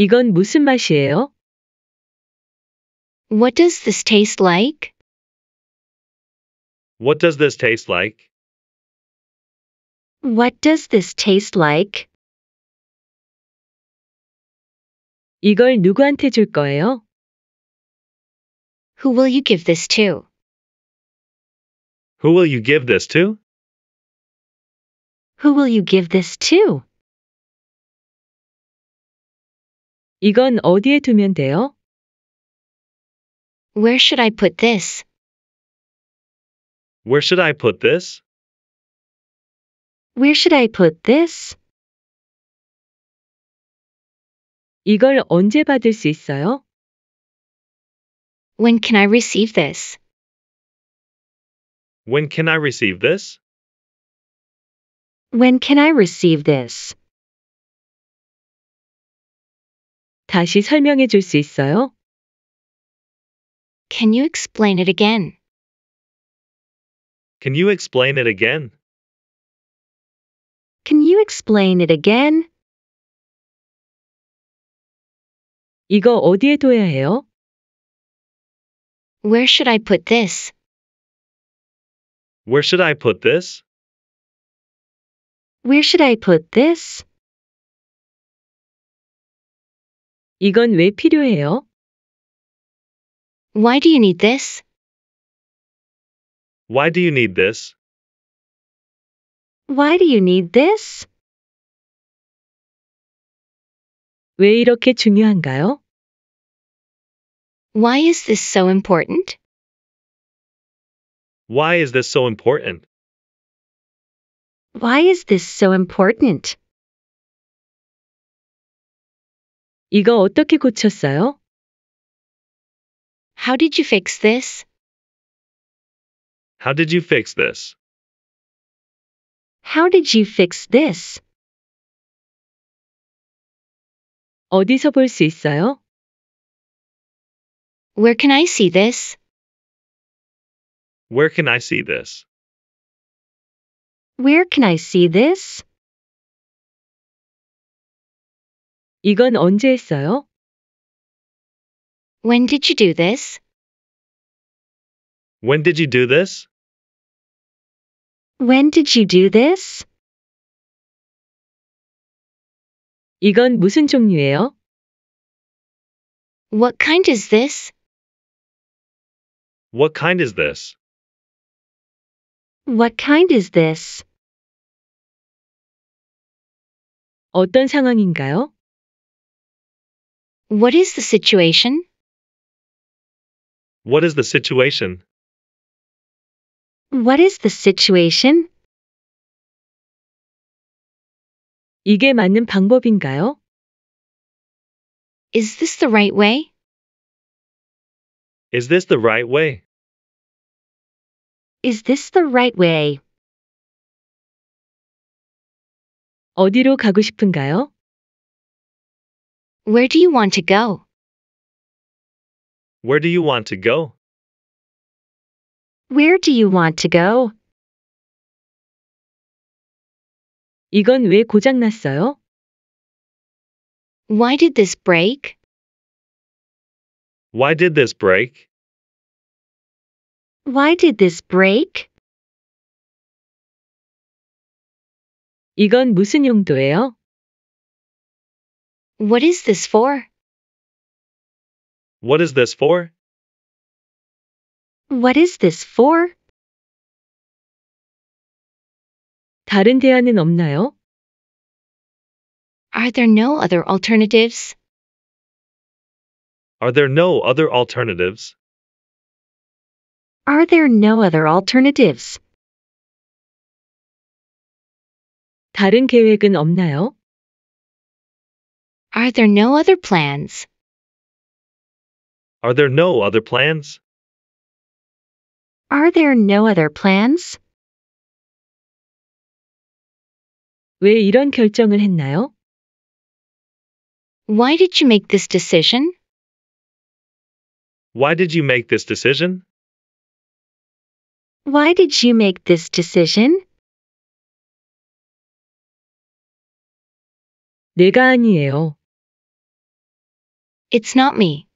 이건 무슨 맛이에요? What does this taste like? What does this taste like? What does this taste like? 이걸 누구한테 줄 거예요? Who will you give this to? Who will you give this to? Who will you give this to? 이건 어디에 두면 돼요? Where should I put this? Where should I put this? Where should I put this? 이걸 언제 받을 수 있어요? When can I receive this? When can I receive this? When can I receive this? 다시 설명해 줄 수 있어요? Can you explain it again? Can you explain it again? Can you explain it again? 이거 어디에 둬야 해요? Where should I put this? Where should I put this? Where should I put this? 이건 왜 필요해요? Why do you need this? Why do you need this? Why do you need this? 왜 이렇게 중요한가요? Why is this so important? Why is this so important? Why is this so important? 이거 어떻게 고쳤어요? How did you fix this? How did you fix this? How did you fix this? 어디서 볼 있어요? Where can I see this? Where can I see this? Where can I see this? 이건 언제 했어요? When did you do this? When did you do this? When did you do this? 이건 무슨 종류예요? What kind is this? What kind is this? What kind is this? 어떤 상황인가요? What is the situation? What is the situation? What is the situation? 이게 맞는 방법인가요? Is this the right way? Is this the right way? Is this the right way? 어디로 가고 싶은가요? Where do you want to go? Where do you want to go? Where do you want to go? 이건 왜 고장 났어요? Why did this break? Why did this break? Why did this break? 이건 무슨 용도예요? What is this for? What is this for? What is this for? 다른 대안은 없나요? Are there no other alternatives? Are there no other alternatives? Are there no other alternatives? 다른 계획은 없나요? Are there no other plans? Are there no other plans? Are there no other plans? 왜 이런 결정을 했나요? Why did you make this decision? Why did you make this decision? Why did you make this decision? 내가 아니에요. It's not me.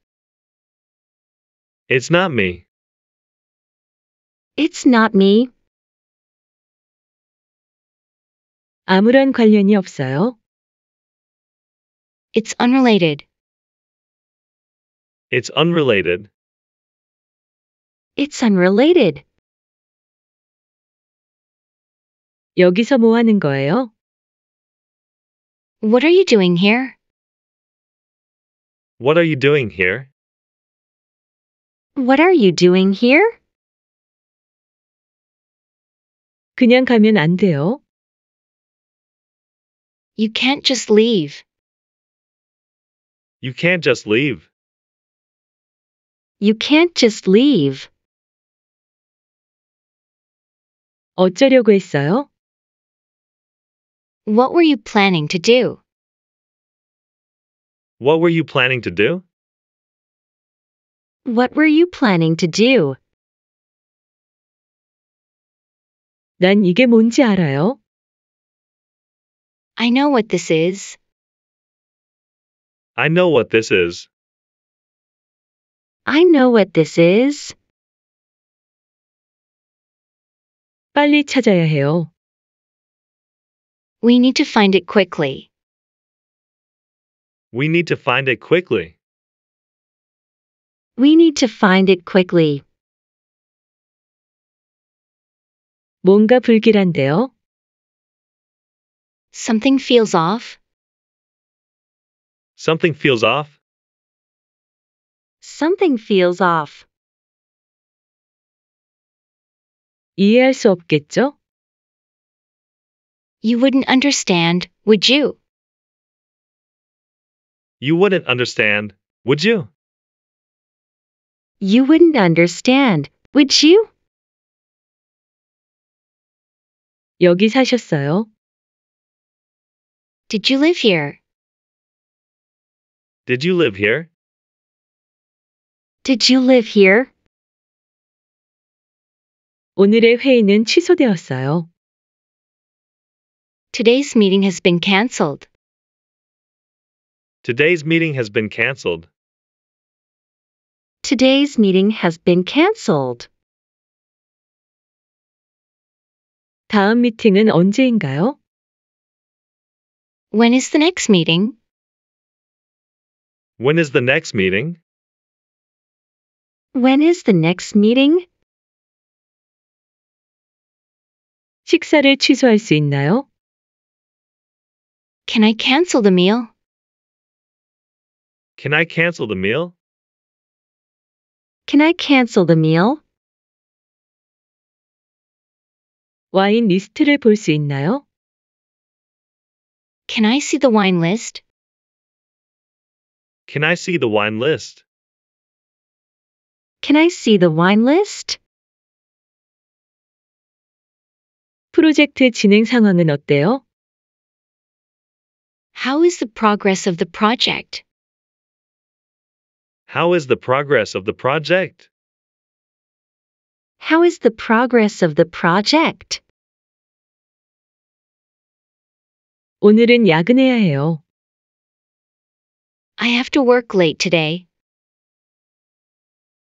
It's not me. It's not me. 아무런 관련이 없어요. It's unrelated. It's unrelated. It's unrelated. 여기서 뭐 하는 거예요? What are you doing here? What are you doing here? What are you doing here? 그냥 가면 안 돼요. You can't just leave. You can't just leave. You can't just leave. 어쩌려고 했어요? What were you planning to do? What were you planning to do? What were you planning to do? 난 이게 뭔지 알아요. I know what this is. I know what this is. I know what this is. 빨리 찾아야 해요. We need to find it quickly. We need to find it quickly. We need to find it quickly. 뭔가 불길한데요? Something feels off. Something feels off. Something feels off. 이해할 수 없겠죠? You wouldn't understand, would you? You wouldn't understand, would you? You wouldn't understand, would you? 여기 사셨어요? Did you live here? Did you live here? Did you live here? 오늘의 회의는 취소되었어요. Today's meeting has been cancelled. Today's meeting has been cancelled. Today's meeting has been cancelled. 다음 미팅은 언제인가요? When is the next meeting? When is the next meeting? When is the next meeting? 식사를 취소할 수 있나요? Can I cancel the meal? Can I cancel the meal? Can I cancel the meal? 와인 리스트를 있나요? Can I see the wine list? Can I see the wine list? Can I see the wine list? 프로젝트 진행 상황은 어때요? How is the progress of the project? How is the progress of the project? How is the progress of the project? 오늘은 야근해야 해요. I have to work late today.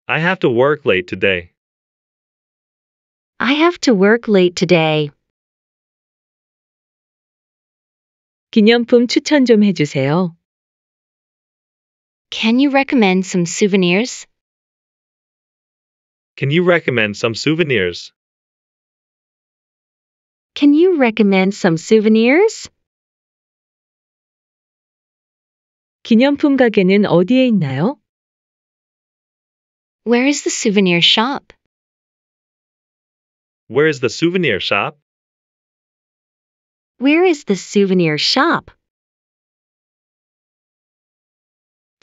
I have to work late today. I have to work late today. 기념품 추천 좀 해주세요. Can you recommend some souvenirs? Can you recommend some souvenirs? Can you recommend some souvenirs? 기념품 가게는 어디에 있나요? Where is the souvenir shop? Where is the souvenir shop? Where is the souvenir shop?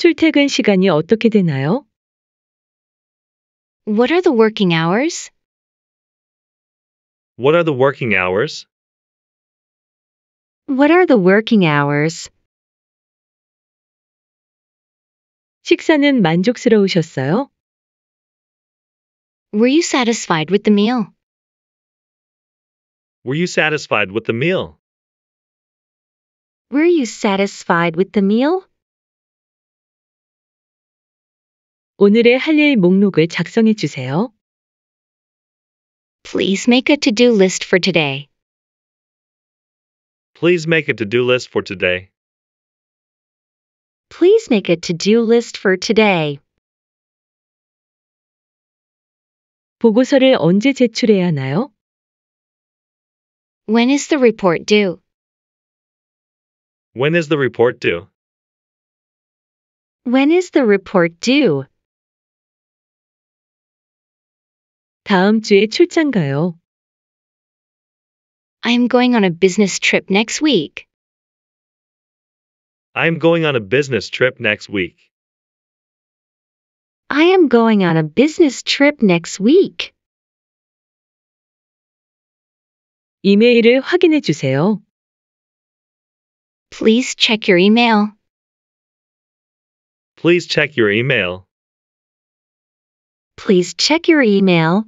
출퇴근 시간이 어떻게 되나요? What are the working hours? What are the working hours? What are the working hours? 식사는 만족스러우셨어요? Were you satisfied with the meal? Were you satisfied with the meal? Were you satisfied with the meal? 오늘의 할 목록을 작성해 주세요. Please make a to-do list for today. Please make a to-do list for today. Please make a to-do list for today. 보고서를 언제 제출해야 하나요? When is the report due? When is the report due? When is the report due? 다음 주에 출장 가요. I'm going on a business trip next week. I'm going on a business trip next week. I am going on a business trip next week. 이메일을 확인해 주세요. Please check your email. Please check your email. Please check your email.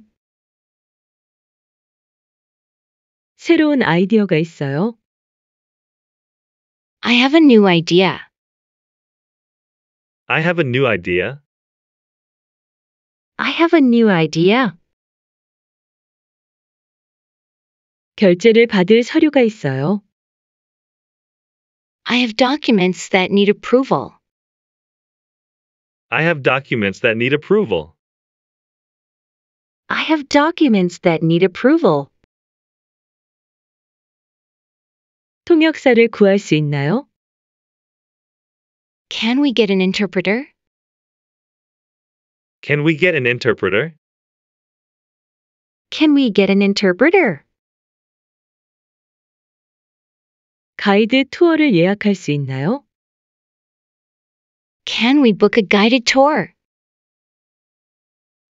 새로운 아이디어가 있어요? I have a new idea. I have a new idea. I have a new idea. 결제를 받을 서류가 있어요. I have documents that need approval. I have documents that need approval. I have documents that need approval. 통역사를 구할 수 있나요? Can we get an interpreter? Can we get an interpreter? Can we get an interpreter? 가이드 투어를 예약할 수 있나요? Can we book a guided tour?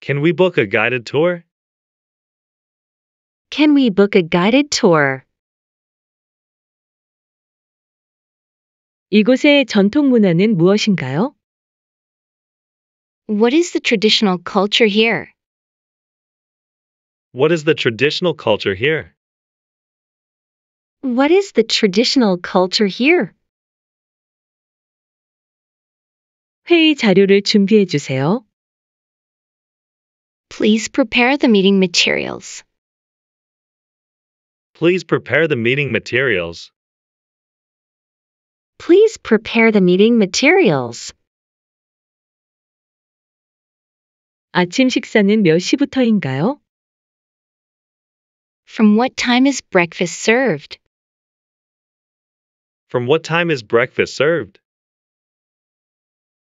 Can we book a guided tour? Can we book a guided tour? 이곳의 전통 문화는 무엇인가요? What is the traditional culture here? What is the traditional culture here? What is the traditional culture here? 회의 자료를 준비해 주세요. Please prepare the meeting materials. Please prepare the meeting materials. Please prepare the meeting materials. 아침 식사는 몇 시부터인가요? From what time is breakfast served? From what time is breakfast served?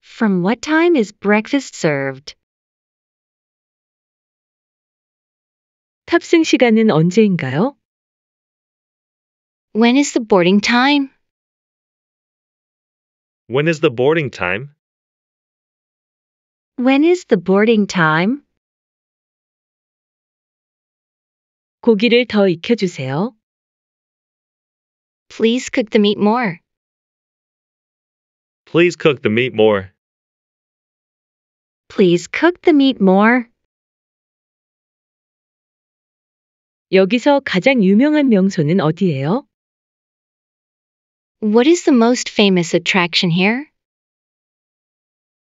From what time is breakfast served? 탑승 시간은 언제인가요? When is the boarding time? When is the boarding time? When is the boarding time? 고기를 더 익혀주세요. Please cook the meat more. Please cook the meat more. Please cook the meat more. 여기서 가장 유명한 명소는 어디예요? What is the most famous attraction here?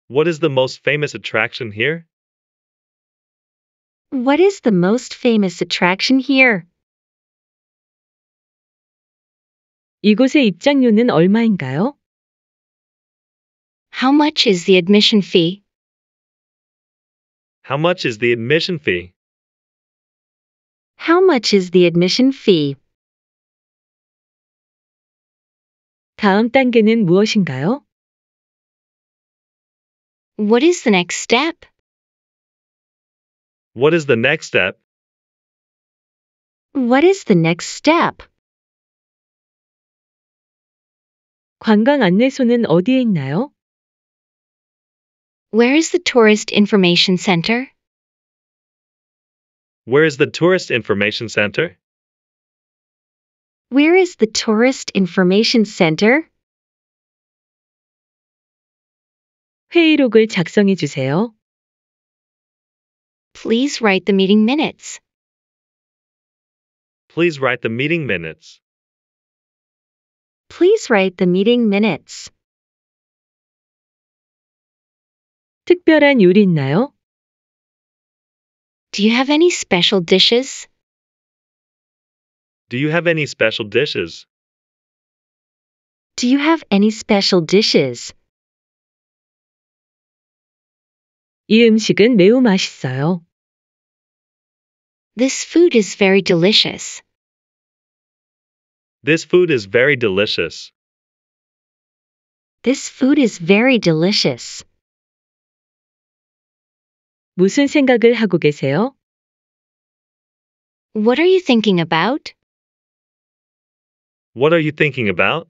What is the most famous attraction here? What is the most famous attraction here? 이곳의 입장료는 얼마인가요? How much is the admission fee? How much is the admission fee? How much is the admission fee? 다음 단계는 무엇인가요? What is the next step? What is the next step? What is the next step? 관광 안내소는 어디에 있나요? Where is the tourist information center? Where is the tourist information center? Where is the Tourist Information Center? 회의록을 작성해 주세요. Please write the meeting minutes. Please write the meeting minutes. Please write the meeting minutes. 특별한 요리 있나요? Do you have any special dishes? Do you have any special dishes? Do you have any special dishes? 이 음식은 매우 맛있어요. This food is very delicious. This food is very delicious. This food is very delicious. 무슨 생각을 하고 계세요? What are you thinking about? What are you thinking about?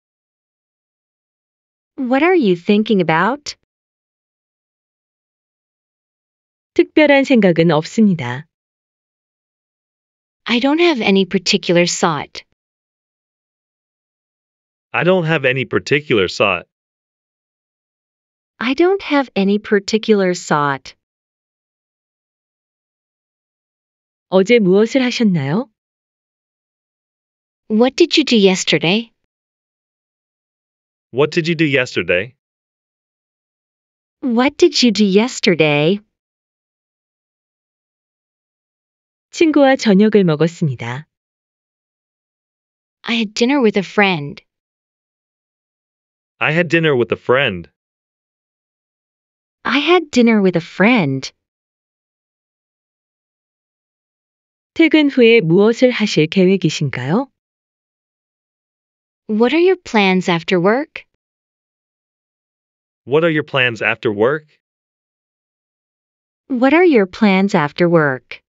What are you thinking about? 특별한 생각은 없습니다. I don't have any particular thought. I don't have any particular thought. I don't have any particular thought. 어제 무엇을 하셨나요? What did you do yesterday? What did you do yesterday? What did you do yesterday? 친구와 저녁을 먹었습니다. I had dinner with a friend. I had dinner with a friend. I had dinner with a friend. 퇴근 후에 무엇을 하실 계획이신가요? What are your plans after work? What are your plans after work? What are your plans after work?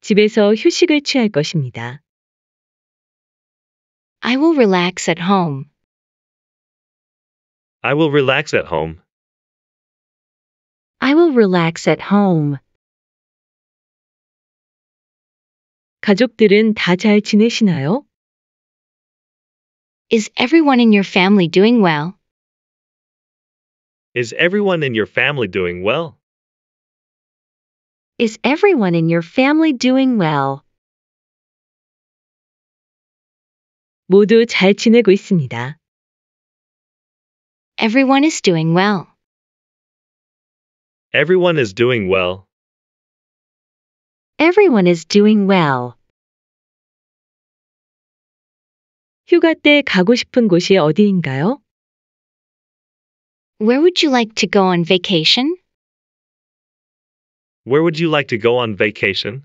집에서 휴식을 취할 것입니다. I will relax at home. I will relax at home. I will relax at home. 가족들은 다 지내시나요? Is everyone in your family doing well? Is everyone in your family doing well? Is everyone in your family doing well? 모두 잘 지내고 있습니다. Everyone is doing well. Everyone is doing well. Everyone is doing well. 휴가 때 가고 싶은 곳이 어디인가요? Where would you like to go on vacation? Where would you like to go on vacation?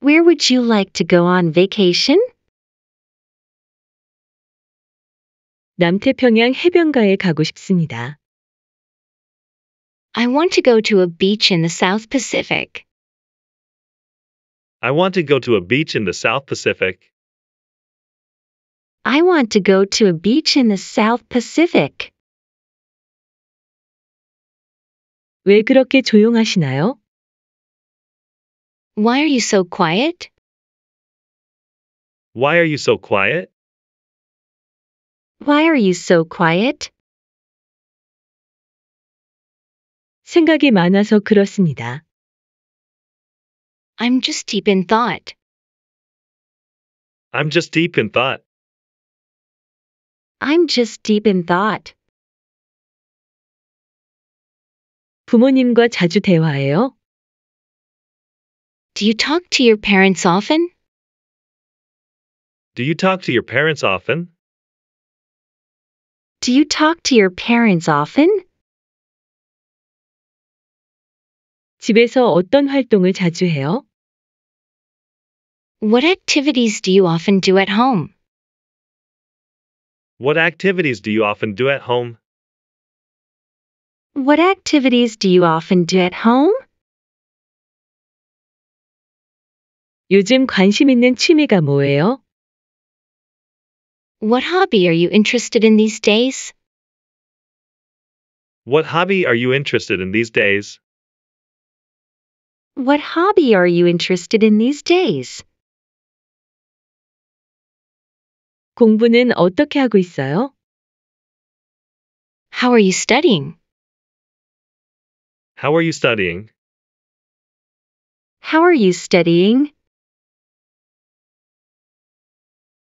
Where would you like to go on vacation? 남태평양 해변가에 가고 싶습니다. I want to go to a beach in the South Pacific. I want to go to a beach in the South Pacific. I want to go to a beach in the South Pacific. 왜 그렇게 조용하시나요? Why are you so quiet? Why are you so quiet? Why are you so quiet? 생각이 많아서 그렇습니다. I'm just deep in thought. I'm just deep in thought. I'm just deep in thought. 부모님과 자주 대화해요? Do you talk to your parents often? Do you talk to your parents often? Do you talk to your parents often? 집에서 어떤 활동을 자주 해요? What activities do you often do at home? What activities do you often do at home? What activities do you often do at home? 요즘 관심 있는 취미가 뭐예요? What hobby are you interested in these days? What hobby are you interested in these days? What hobby are you interested in these days? 공부는 어떻게 하고 있어요? How are you studying? How are you studying? How are you studying?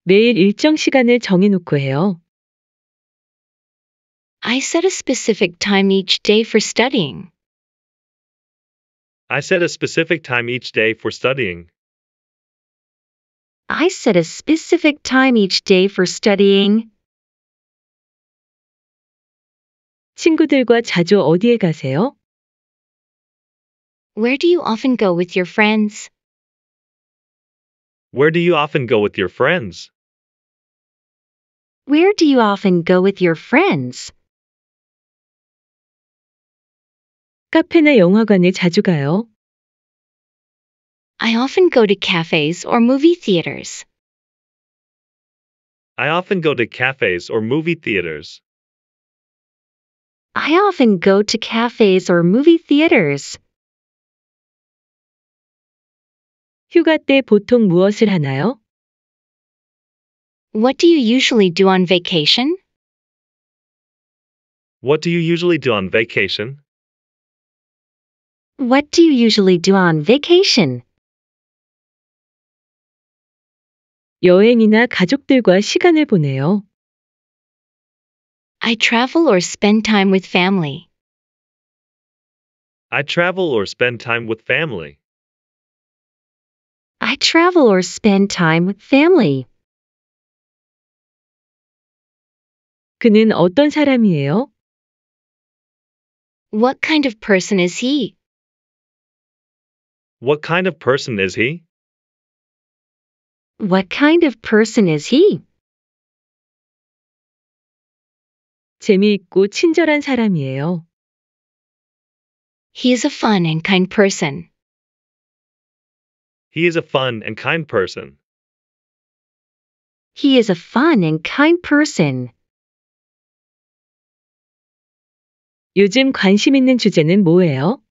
매일 일정 시간을 해요. I set a specific time each day for studying. I set a specific time each day for studying. I set a specific time each day for studying. 친구들과 자주 어디에 가세요? Where do you often go with your friends? Where do you often go with your friends? Where do you often go with your friends? 카페나 영화관에 자주 가요? I often go to cafes or movie theaters. I often go to cafes or movie theaters. I often go to cafes or movie theaters. 휴가 때 보통 무엇을 하나요? What do you usually do on vacation? What do you usually do on vacation? what do you usually do on vacation? 여행이나 가족들과 시간을 보내요. I travel or spend time with family. I travel or spend time with family. I travel or spend time with family. 그는 어떤 사람이에요? What kind of person is he? What kind of person is he? What kind of person is he? 재미있고 친절한 사람이에요. He is a fun and kind person. He is a fun and kind person. He is a fun and kind person. 요즘 관심 있는 주제는 뭐예요?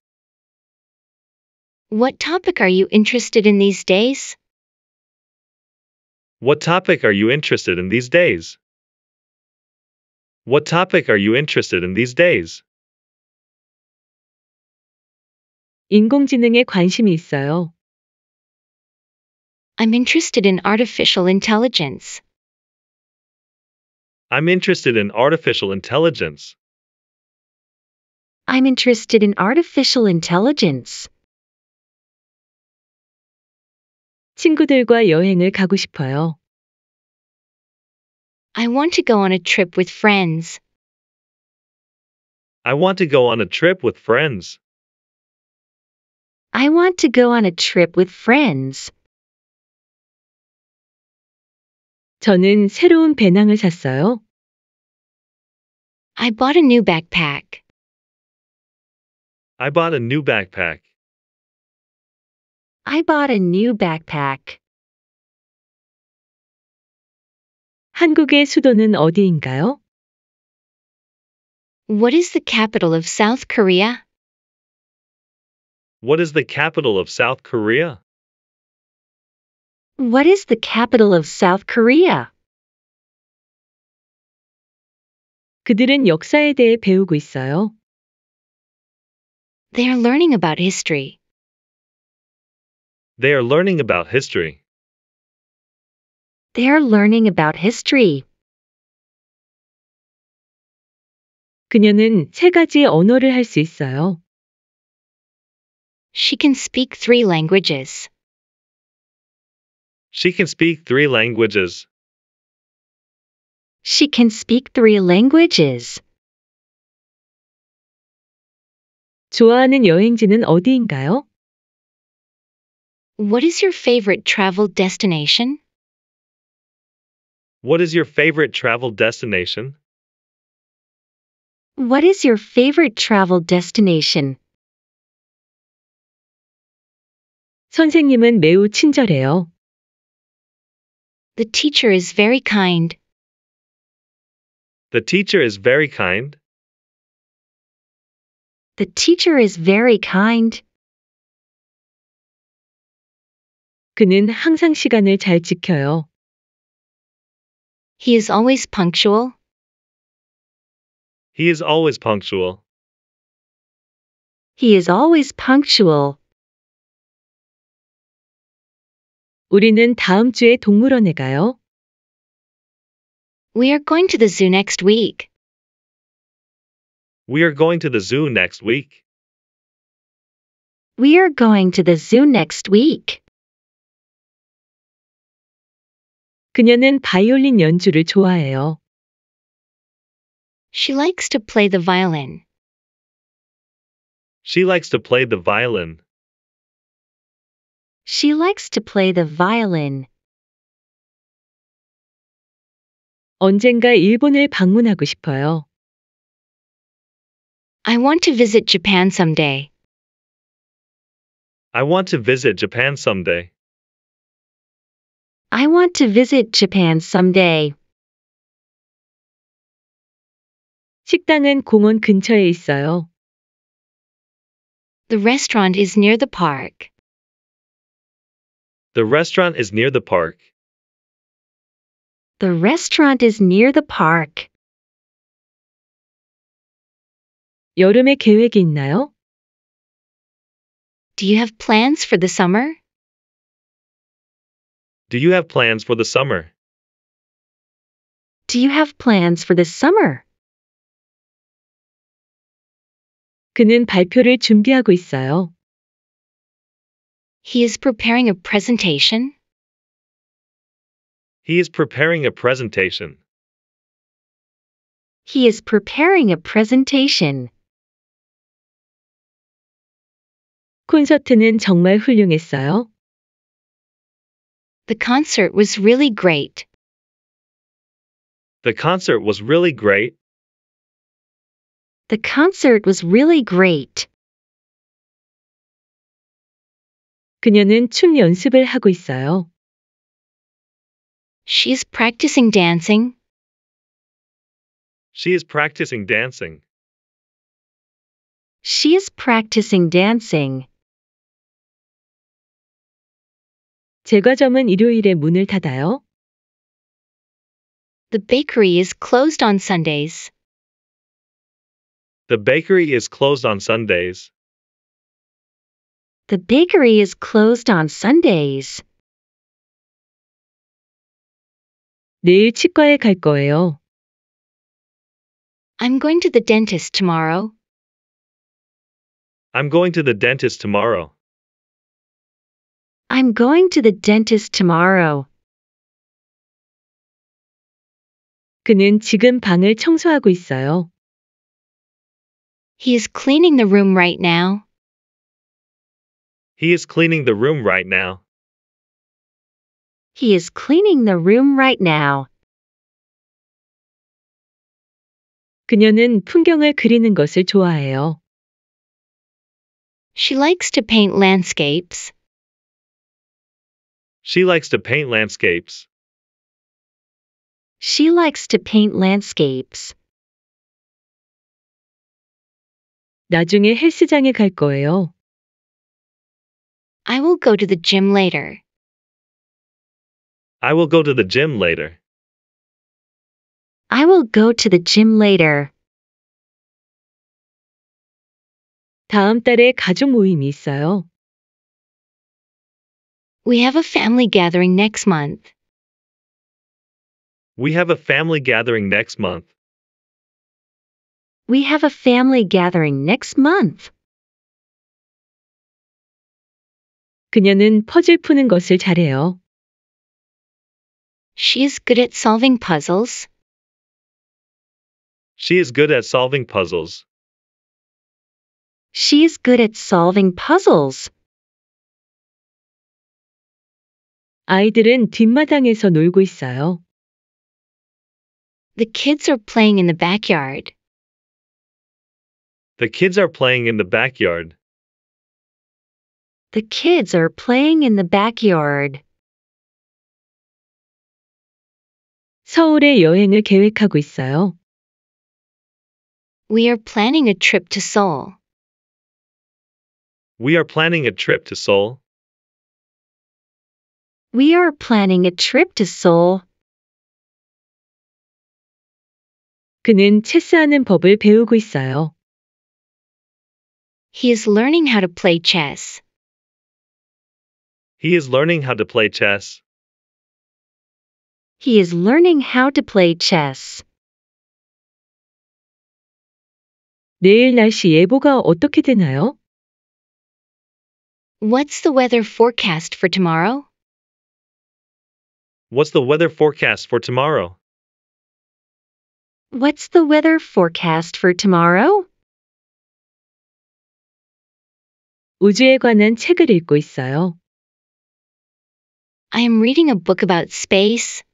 What topic are you interested in these days? What topic are you interested in these days? What topic are you interested in these days? 인공지능에 관심이 있어요. I'm interested in artificial intelligence. I'm interested in artificial intelligence. I'm interested in artificial intelligence. 친구들과 여행을 가고 싶어요. I want to go on a trip with friends. I want to go on a trip with friends. I want to go on a trip with friends. 저는 새로운 배낭을 샀어요. I bought a new backpack. I bought a new backpack. I bought a new backpack. 한국의 수도는 어디인가요? What is the capital of South Korea? What is the capital of South Korea? What is the capital of South Korea? 그들은 역사에 대해 배우고 있어요. They are learning about history. They are learning about history. They are learning about history. 그녀는 세 가지 언어를 있어요. She can speak three languages. She can speak three languages. She can speak three languages. 좋아하는 여행지는 어디인가요? What is your favorite travel destination? What is your favorite travel destination? What is your favorite travel destination? 선생님은 매우 친절해요. The teacher is very kind. The teacher is very kind. The teacher is very kind. 그는 항상 시간을 잘 지켜요. He is always punctual. He is always punctual. He is always punctual. 우리는 다음 주에 동물원에 가요. We are going to the zoo next week. We are going to the zoo next week. We are going to the zoo next week. 그녀는 바이올린 연주를 좋아해요. She likes to play the violin. She likes to play the violin. She likes to play the violin. 언젠가 일본을 방문하고 싶어요. I want to visit Japan someday. I want to visit Japan someday. I want to visit Japan someday. 식당은 공원 근처에 있어요. The restaurant is near the park. The restaurant is near the park. The restaurant is near the park. 여름에 계획이 있나요? Do you have plans for the summer? Do you have plans for the summer? Do you have plans for the summer? 그는 발표를 준비하고 있어요. He is preparing a presentation. He is preparing a presentation. He is preparing a presentation. 콘서트는 정말 훌륭했어요. The concert was really great. The concert was really great. The concert was really great. 그녀는 춤 연습을 하고 있어요. She is practicing dancing. She is practicing dancing. She is practicing dancing. 제과점은 일요일에 문을 닫아요. The bakery is closed on Sundays. The bakery is closed on Sundays. The bakery is closed on Sundays. 내일 치과에 갈 거예요. I'm going to the dentist tomorrow. I'm going to the dentist tomorrow. I'm going to the dentist tomorrow. 그는 지금 방을 청소하고 있어요. He is cleaning the room right now. He is cleaning the room right now. He is cleaning the room right now. 그녀는 풍경을 그리는 것을 좋아해요. She likes to paint landscapes. She likes to paint landscapes. She likes to paint landscapes. 나중에 헬스장에 갈 거예요. I will go to the gym later. I will go to the gym later. I will go to the gym later. 다음 달에 가족 모임이 있어요. We have a family gathering next month. We have a family gathering next month. We have a family gathering next month. 그녀는 퍼즐 푸는 것을 잘해요. She is good at solving puzzles. She is good at solving puzzles. She is good at solving puzzles. 아이들은 뒷마당에서 놀고 있어요. The kids are playing in the backyard. The kids are playing in the backyard. The kids are playing in the backyard. 서울에 여행을 계획하고 있어요. We are planning a trip to Seoul. We are planning a trip to Seoul. We are planning a trip to Seoul. 그는 체스하는 법을 배우고 있어요. He is learning how to play chess. He is learning how to play chess. He is learning how to play chess. 내일 날씨 예보가 어떻게 되나요? What's the weather forecast for tomorrow? What's the weather forecast for tomorrow? What's the weather forecast for tomorrow? 우주에 관한 책을 읽고 있어요. I am reading a book about space.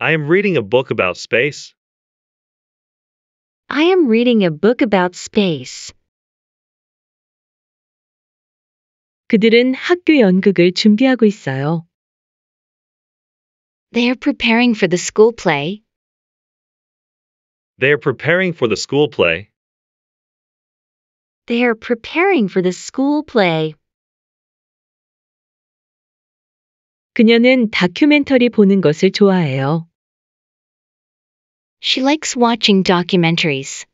I am reading a book about space. I am reading a book about space. 그들은 학교 연극을 준비하고 있어요. They're preparing for the school play. They're preparing for the school play. They're preparing for the school play. 그녀는 다큐멘터리 보는 것을 좋아해요. She likes watching documentaries.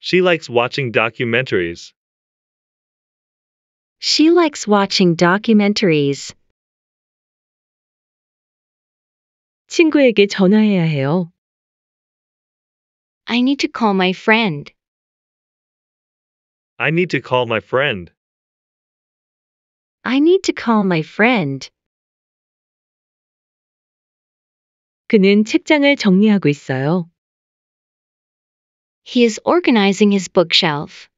She likes watching documentaries. She likes watching documentaries. 친구에게 전화해야 해요. I need to call my friend. I need to call my friend. I need to call my friend. 그는 책장을 정리하고 있어요. He is organizing his bookshelf.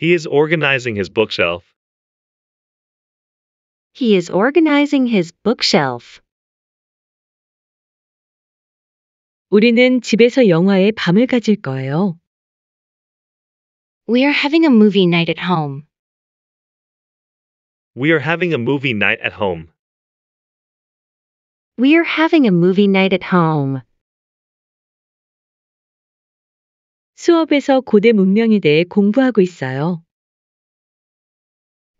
He is organizing his bookshelf. He is organizing his bookshelf. 우리는 집에서 영화의 밤을 가질 거예요. We are having a movie night at home. We are having a movie night at home. We are having a movie night at home. 수업에서 고대 문명에 대해 공부하고 있어요.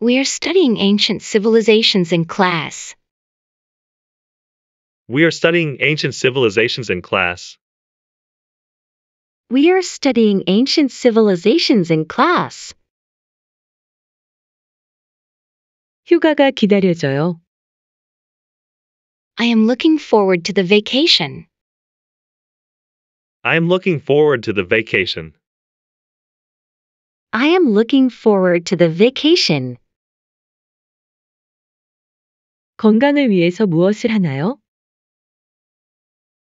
We are studying ancient civilizations in class. We are studying ancient civilizations in class. We are studying ancient civilizations in class. 휴가가 기다려져요. I am looking forward to the vacation. I am looking forward to the vacation. I am looking forward to the vacation. 건강을 위해서 무엇을 하나요?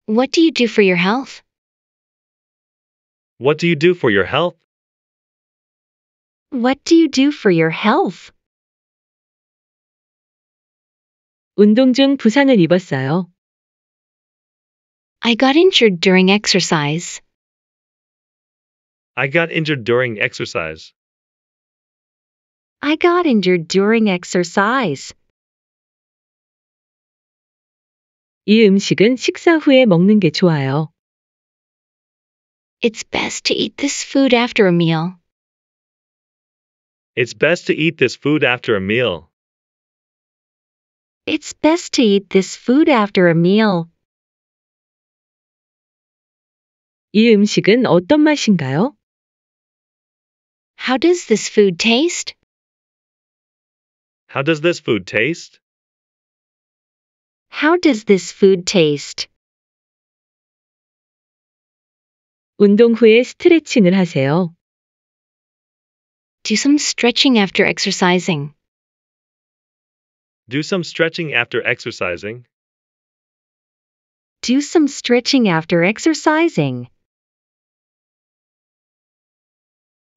What do you do for your health? What do you do for your health? What do you do for your health? 운동 중 부상을 입었어요. I got injured during exercise. I got injured during exercise. I got injured during exercise. 이 음식은 식사 후에 먹는 게 좋아요. It's best to eat this food after a meal. It's best to eat this food after a meal. It's best to eat this food after a meal. 이 음식은 어떤 맛인가요? How does this food taste? How does this food taste? How does this food taste? 운동 후에 스트레칭을 하세요. Do some stretching after exercising. Do some stretching after exercising. Do some stretching after exercising.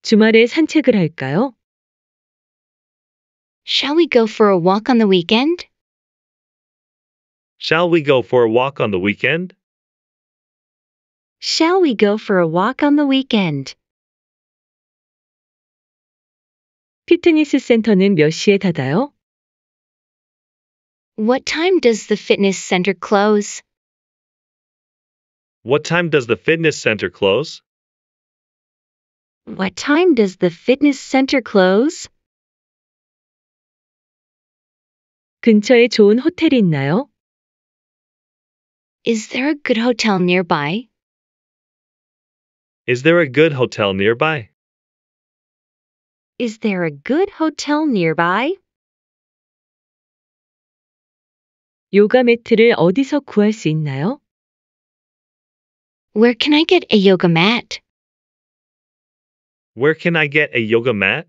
주말에 산책을 할까요? Shall we go for a walk on the weekend? Shall we go for a walk on the weekend? Shall we go for a walk on the weekend? 피트니스 센터는 몇 시에 닫아요? What time does the fitness center close? What time does the fitness center close? What time does the fitness center close? 근처에 좋은 호텔이 있나요? Is there a good hotel nearby? Is there a good hotel nearby? Is there a good hotel nearby? 요가 매트를 어디서 구할 수 있나요? Where can I get a yoga mat? Where can I get a yoga mat?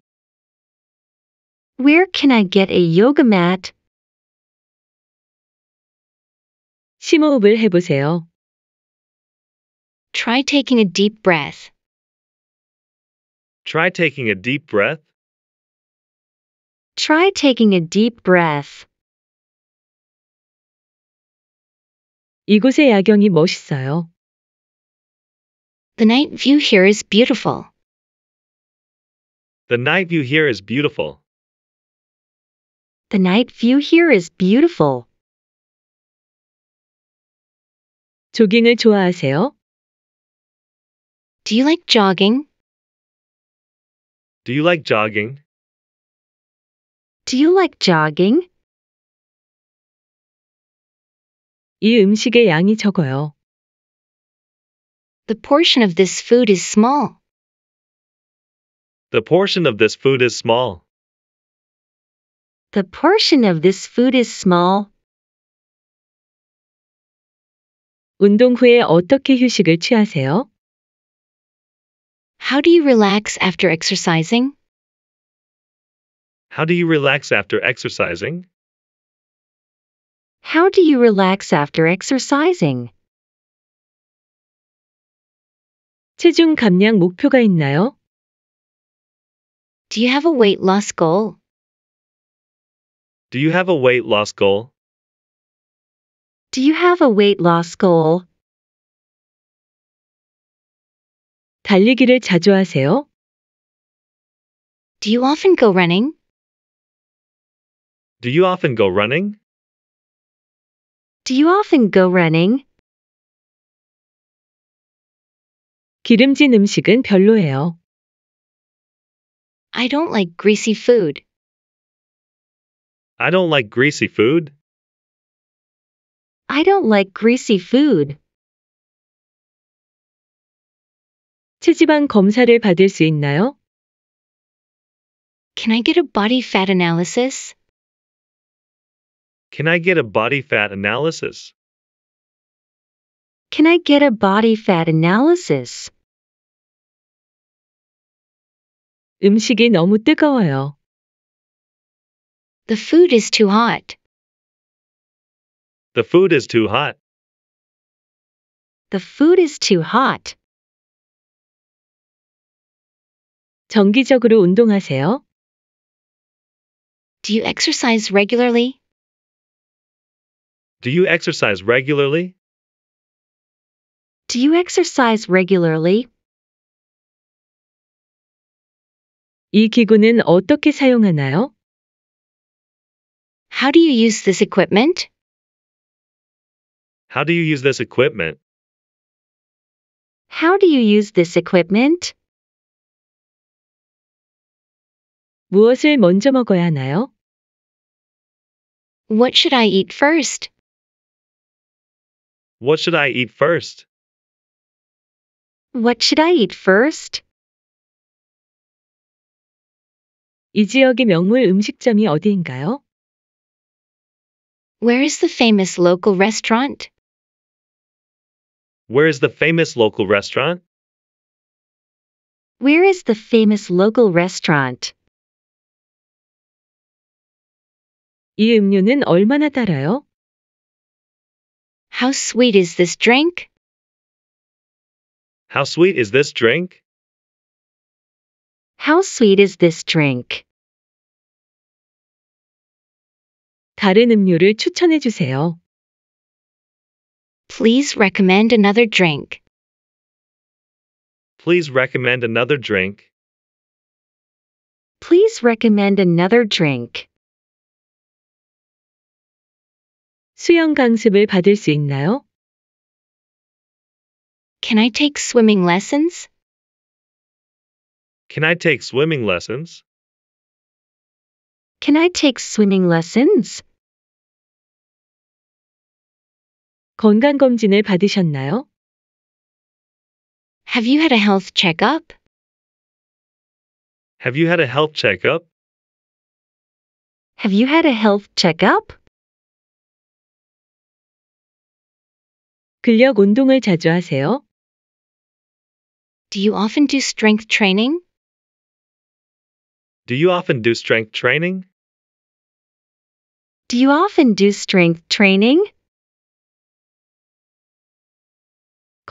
Where can I get a yoga mat? 심호흡을 해보세요. Try taking a deep breath. Try taking a deep breath. Try taking a deep breath. 이곳의 야경이 멋있어요. The night view here is beautiful. The night view here is beautiful. The night view here is beautiful. 조깅을 좋아하세요? Do you like jogging? Do you like jogging? Do you like jogging? 이 음식의 양이 적어요. The portion of this food is small. The portion of this food is small. The portion of this food is small. 운동 후에 어떻게 휴식을 취하세요? How do you relax after exercising? How do you relax after exercising? How do you relax after exercising? 체중 감량 목표가 있나요? Do you have a weight loss goal? Do you have a weight loss goal? Do you have a weight loss goal? 달리기를 자주 하세요? Do you often go running? Do you often go running? Do you often go running? 기름진 음식은 별로예요. I don't like greasy food. I don't like greasy food. I don't like greasy food. 체지방 검사를 받을 수 있나요? Can I get a body fat analysis? Can I get a body fat analysis? Can I get a body fat analysis? 음식이 너무 뜨거워요. The food is too hot. The food is too hot. The food is too hot. 정기적으로 운동하세요? Do you exercise regularly? Do you exercise regularly? Do you exercise regularly? 이 기구는 어떻게 사용하나요? How do you use this equipment? How do you use this equipment? How do you use this equipment? 무엇을 먼저 먹어야 하나요? What should I eat first? What should I eat first? What should I eat first? 이 지역의 명물 음식점이 어디인가요? Where is the famous local restaurant? Where is the famous local restaurant? Where is the famous local restaurant? 이 음료는 얼마나 달아요? How sweet is this drink? How sweet is this drink? How sweet is this drink? 다른 음료를 추천해 주세요. Please recommend another drink. Please recommend another drink. Please recommend another drink. 수영 강습을 받을 수 있나요? Can I take swimming lessons? Can I take swimming lessons? Can I take swimming lessons? 건강검진을 받으셨나요? Have you had a health checkup? Have you had a health checkup? Have you had a health checkup? 근력 운동을 자주 하세요? Do you often do strength training? Do you often do strength training? Do you often do strength training?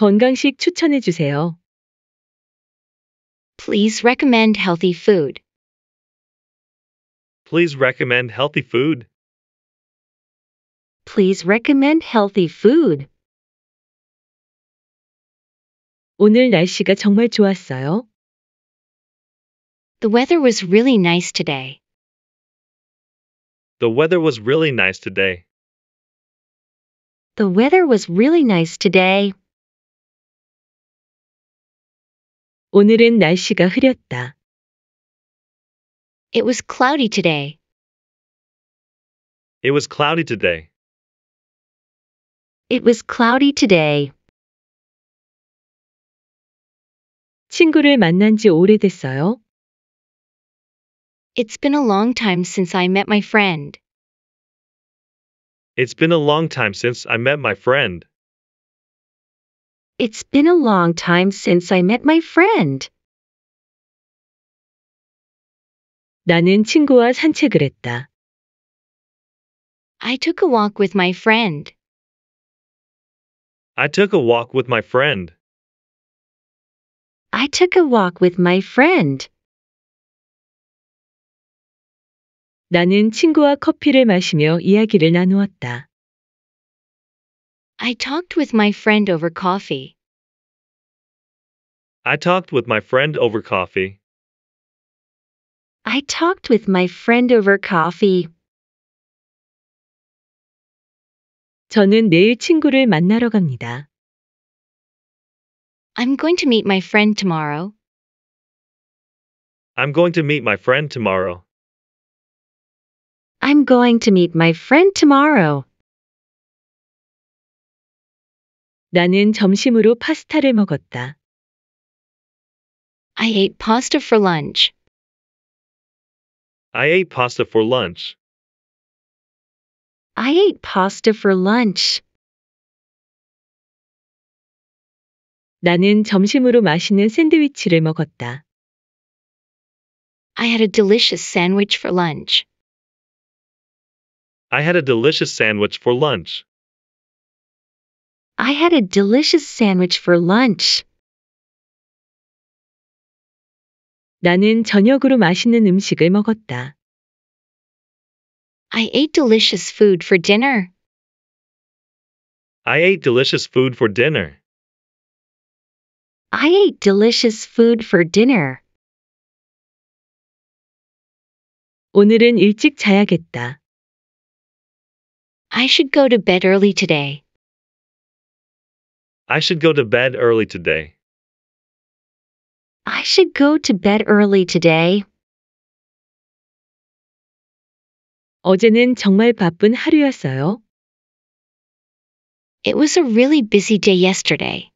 건강식 추천해 주세요. Please recommend healthy food. Please recommend healthy food. Please recommend healthy food. 오늘 날씨가 정말 좋았어요. The weather was really nice today. The weather was really nice today. The weather was really nice today. 오늘은 날씨가 흐렸다. It was cloudy today. It was cloudy today. It was cloudy today. 친구를 만난 지 오래됐어요? It's been a long time since I met my friend. It's been a long time since I met my friend. It's been a long time since I met my friend. 나는 친구와 산책을 했다. I took a walk with my friend. I took a walk with my friend. I took a walk with my friend. 나는 친구와 커피를 마시며 이야기를 나누었다. I talked with my friend over coffee. I talked with my friend over coffee. I talked with my friend over coffee. 저는 내일 친구를 만나러 갑니다. I'm going to meet my friend tomorrow. I'm going to meet my friend tomorrow. I'm going to meet my friend tomorrow. 나는 점심으로 파스타를 먹었다. I ate pasta for lunch. I ate pasta for lunch. I ate pasta for lunch. 나는 점심으로 맛있는 샌드위치를 먹었다. I had a delicious sandwich for lunch. I had a delicious sandwich for lunch. I had a delicious sandwich for lunch. 나는 저녁으로 맛있는 음식을 먹었다. I ate delicious food for dinner. I ate delicious food for dinner. I ate delicious food for dinner. 오늘은 일찍 자야겠다. I should go to bed early today. I should go to bed early today. I should go to bed early today. 어제는 정말 바쁜 하루였어요. It was a really busy day yesterday.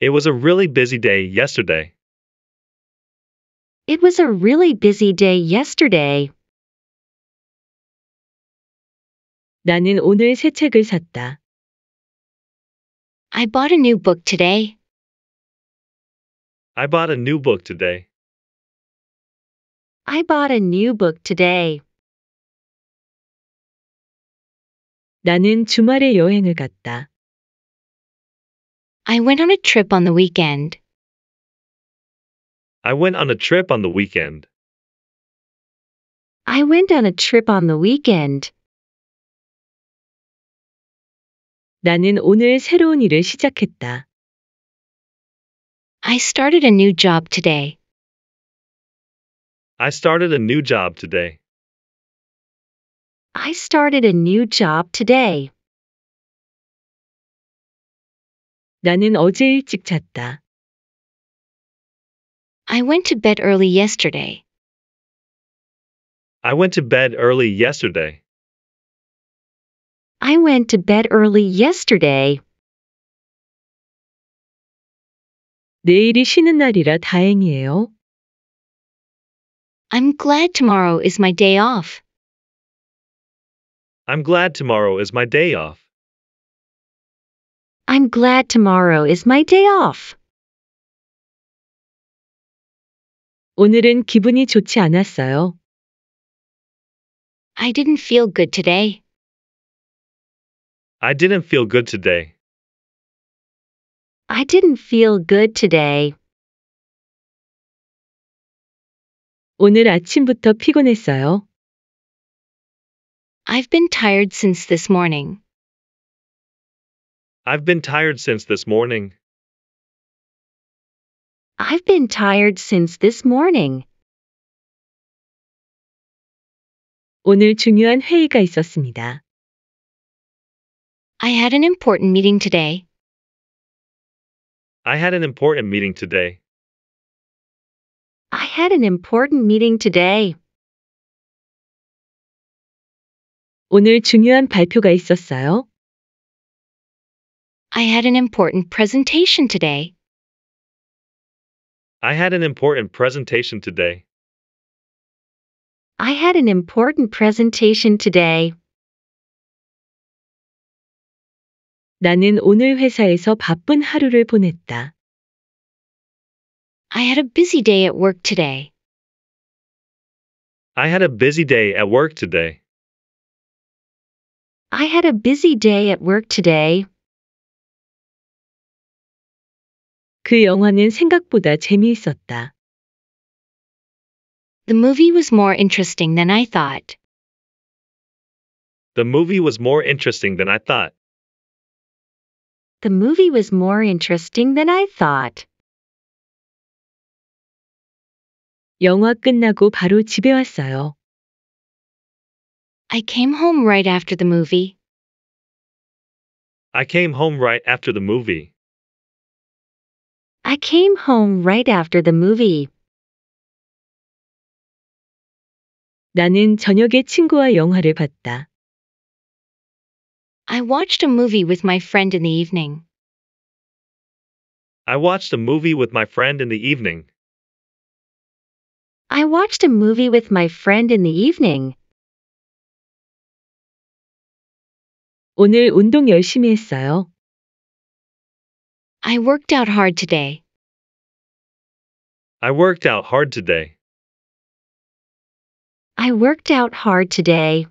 It was a really busy day yesterday. It was a really busy day yesterday. 나는 오늘 새 책을 샀다. I bought a new book today. I bought a new book today. I bought a new book today. 나는 주말에 여행을 갔다. I went on a trip on the weekend. I went on a trip on the weekend. I went on a trip on the weekend. 나는 오늘 새로운 일을 시작했다. I started a new job today. I started a new job today. I started a new job today. 나는 어제 일찍 잤다. I went to bed early yesterday. I went to bed early yesterday. I went to bed early yesterday. 내일이 쉬는 날이라 다행이에요. I'm glad tomorrow is my day off. I'm glad tomorrow is my day off. I'm glad tomorrow is my day off. 오늘은 기분이 좋지 않았어요. I didn't feel good today. I didn't feel good today. I didn't feel good today. 오늘 아침부터 피곤했어요. I've been tired since this morning. I've been tired since this morning. I've been tired since this morning. 오늘 중요한 회의가 있었습니다. I had an important meeting today. I had an important meeting today. I had an important meeting today. 오늘 중요한 발표가 있었어요. I had an important presentation today. I had an important presentation today. I had an important presentation today. 나는 오늘 회사에서 바쁜 하루를 보냈다. I had a busy day at work today. I had a busy day at work today. I had a busy day at work today. 그 영화는 생각보다 재미있었다. The movie was more interesting than I thought. The movie was more interesting than I thought the movie was more interesting than I thought. 영화 끝나고 바로 집에 왔어요. I came home right after the movie. I came home right after the movie. I came home right after the movie. 나는 저녁에 친구와 영화를 봤다. I watched a movie with my friend in the evening. I watched a movie with my friend in the evening. I watched a movie with my friend in the evening. 오늘 운동 열심히 했어요. I worked out hard today. I worked out hard today. I worked out hard today.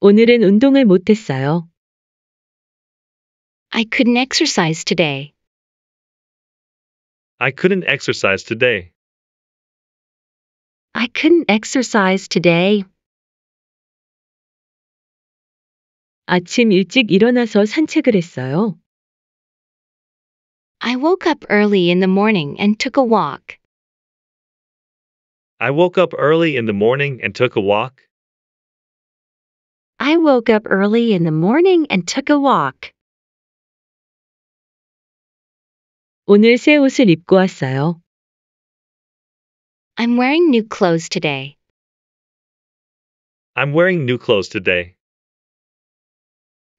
오늘은 운동을 못했어요. I couldn't exercise today. I couldn't exercise today. I couldn't exercise today. 아침 일찍 일어나서 산책을 했어요. I woke up early in the morning and took a walk. I woke up early in the morning and took a walk. I woke up early in the morning and took a walk. 오늘 새 옷을 입고 왔어요. I'm wearing new clothes today. I'm wearing new clothes today.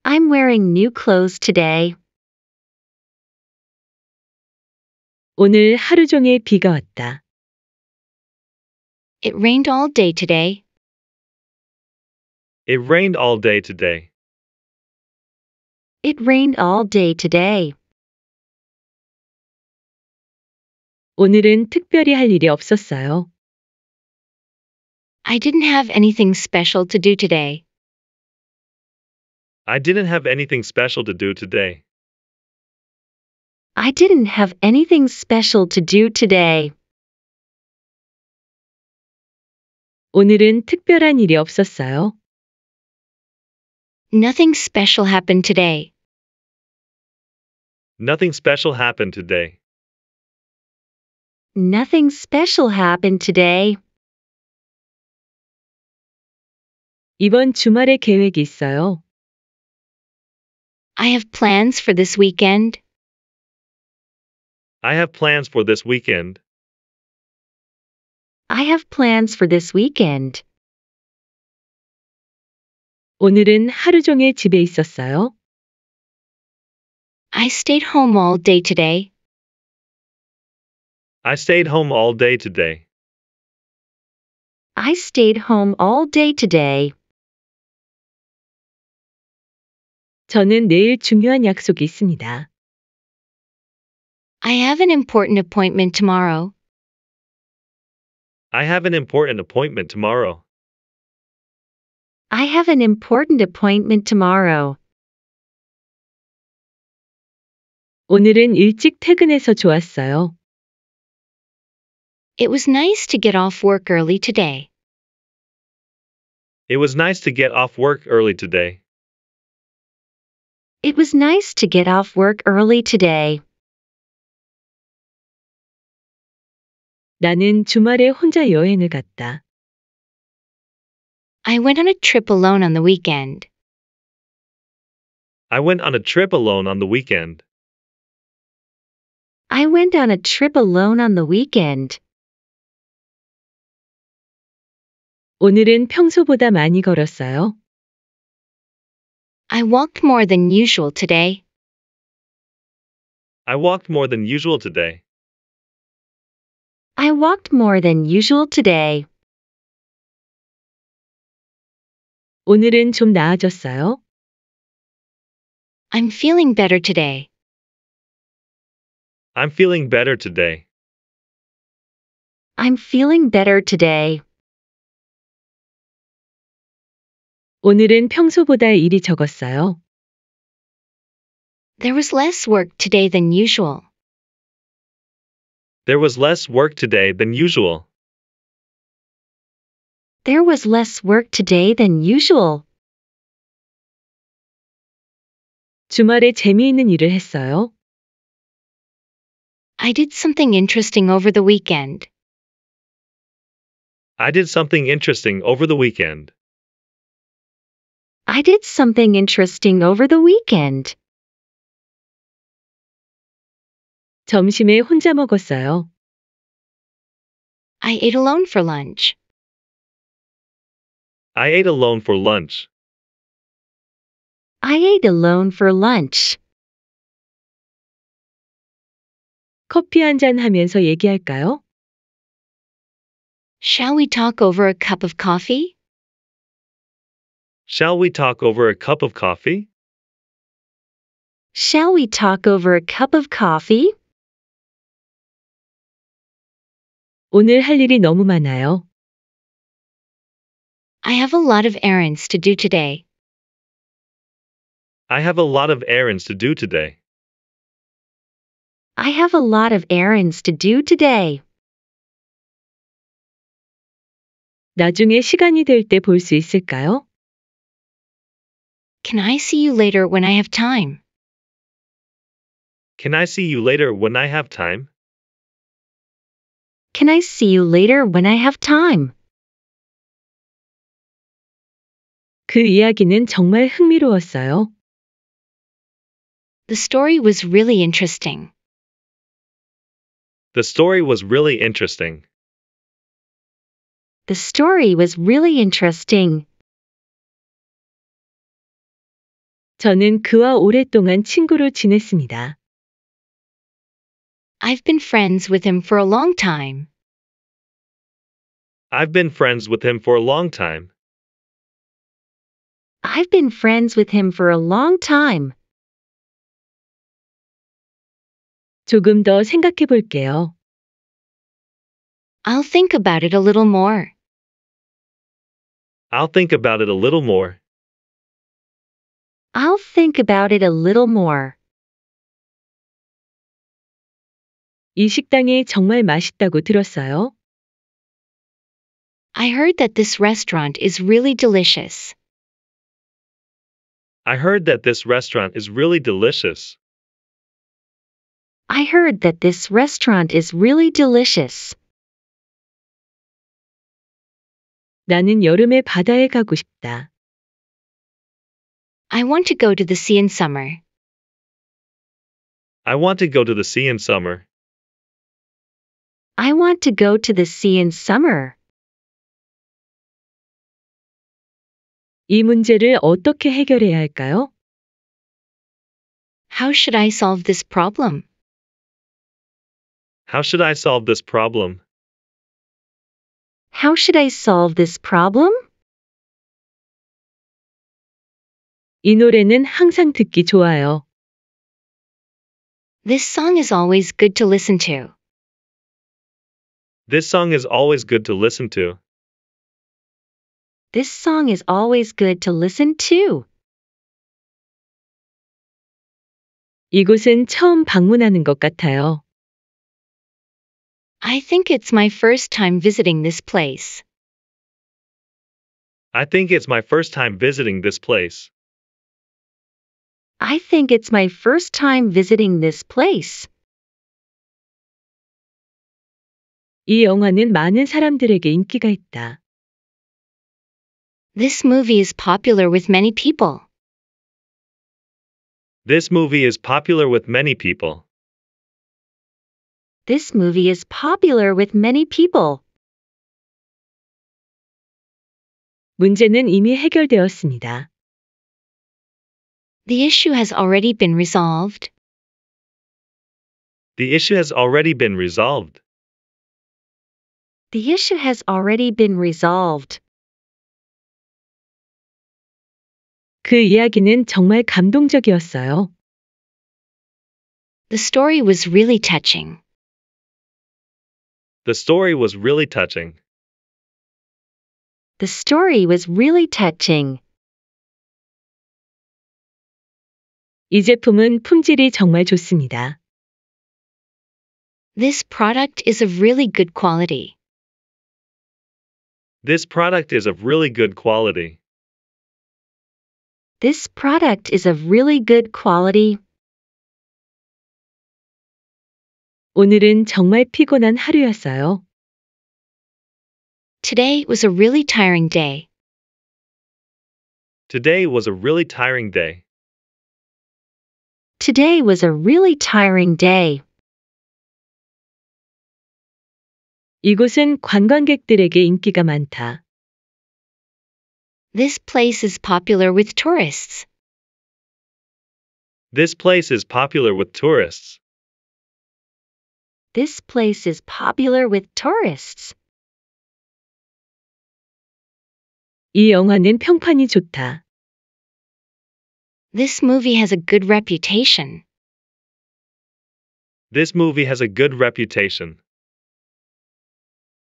I'm wearing new clothes today. 오늘 하루 종일 비가 왔다. It rained all day today. It rained all day today. It rained all day today. 오늘은 특별히 할 일이 없었어요. I didn't have anything special to do today. I didn't have anything special to do today. I didn't have anything special to do today. 오늘은 특별한 일이 없었어요. Nothing special happened today. Nothing special happened today. Nothing special happened today. 이번 주말에 있어요. I have plans for this weekend. I have plans for this weekend. I have plans for this weekend. 오늘은 하루 종일 집에 있었어요. I stayed home all day today. I stayed home all day today. I stayed home all day today. 저는 내일 중요한 약속이 있습니다. I have an important appointment tomorrow. I have an important appointment tomorrow. I have an important appointment tomorrow. 오늘은 일찍 퇴근해서 좋았어요. It was nice to get off work early today. It was nice to get off work early today. It was nice to get off work early today. 나는 주말에 혼자 여행을 갔다. I went on a trip alone on the weekend. I went on a trip alone on the weekend. I went on a trip alone on the weekend. 오늘은 평소보다 많이 걸었어요. I walked more than usual today. I walked more than usual today. I walked more than usual today. 오늘은 좀 나아졌어요? I'm feeling better today. I'm feeling better today. I'm feeling better today. 오늘은 평소보다 일이 적었어요. There was less work today than usual. There was less work today than usual. There was less work today than usual. 주말에 재미있는 일을 했어요. I did something interesting over the weekend. I did something interesting over the weekend. I did something interesting over the weekend. 점심에 혼자 먹었어요. I ate alone for lunch. I ate alone for lunch. I ate alone for lunch. 커피 한 하면서 얘기할까요? Shall we talk over a cup of coffee? Shall we talk over a cup of coffee? Shall we talk over a cup of coffee? 오늘 할 일이 너무 많아요. I have a lot of errands to do today. I have a lot of errands to do today. I have a lot of errands to do today. 나중에 시간이 있을까요? Can I see you later when I have time? Can I see you later when I have time? Can I see you later when I have time? 그 이야기는 정말 흥미로웠어요. The story was really interesting. The story was really interesting. The story was really interesting. 저는 그와 오랫동안 친구로 지냈습니다. I've been friends with him for a long time. I've been friends with him for a long time. I've been friends with him for a long time. 조금 더 생각해 볼게요. I'll think about it a little more. I'll think about it a little more. I'll think about it a little more. 이 식당이 정말 맛있다고 들었어요. I heard that this restaurant is really delicious. I heard that this restaurant is really delicious. I heard that this restaurant is really delicious. 나는 여름에 바다에 가고 싶다. I want to go to the sea in summer. I want to go to the sea in summer. I want to go to the sea in summer. 이 문제를 어떻게 해결해야 할까요? How should I solve this problem? How should I solve this problem? How should I solve this problem? 이 노래는 항상 듣기 좋아요. This song is always good to listen to. This song is always good to listen to. This song is always good to listen to. 이곳은 처음 방문하는 것 같아요. I think it's my first time visiting this place. I think it's my first time visiting this place. I think it's my first time visiting this place. 이 영화는 많은 사람들에게 인기가 있다. This movie is popular with many people. This movie is popular with many people. This movie is popular with many people. 문제는 이미 해결되었습니다. The issue has already been resolved. The issue has already been resolved. The issue has already been resolved. 그 이야기는 정말 감동적이었어요. The story was really touching. The story was really touching. The story was really touching. 이 제품은 품질이 정말 좋습니다. This product is of really good quality. This product is of really good quality. This product is of really good quality. 오늘은 정말 피곤한 하루였어요. Today was a really tiring day. Today was a really tiring day. Today was a really tiring day. 이곳은 관광객들에게 인기가 많다. This place is popular with tourists. This place is popular with tourists. This place is popular with tourists. 이 영화는 평판이 좋다. This movie has a good reputation. This movie has a good reputation.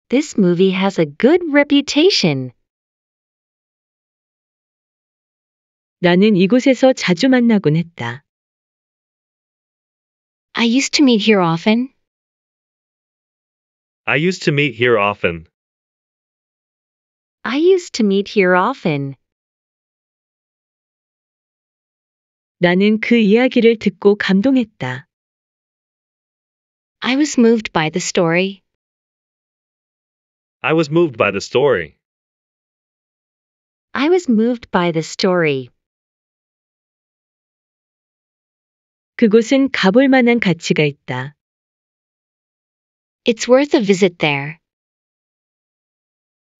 This movie has a good reputation. 나는 이곳에서 자주 만나곤 했다. I used to meet here often. I used to meet here often. I used to meet here often. 나는 그 이야기를 듣고 감동했다. I was moved by the story. I was moved by the story. I was moved by the story. 그곳은 가볼 만한 가치가 있다. It's worth a visit there.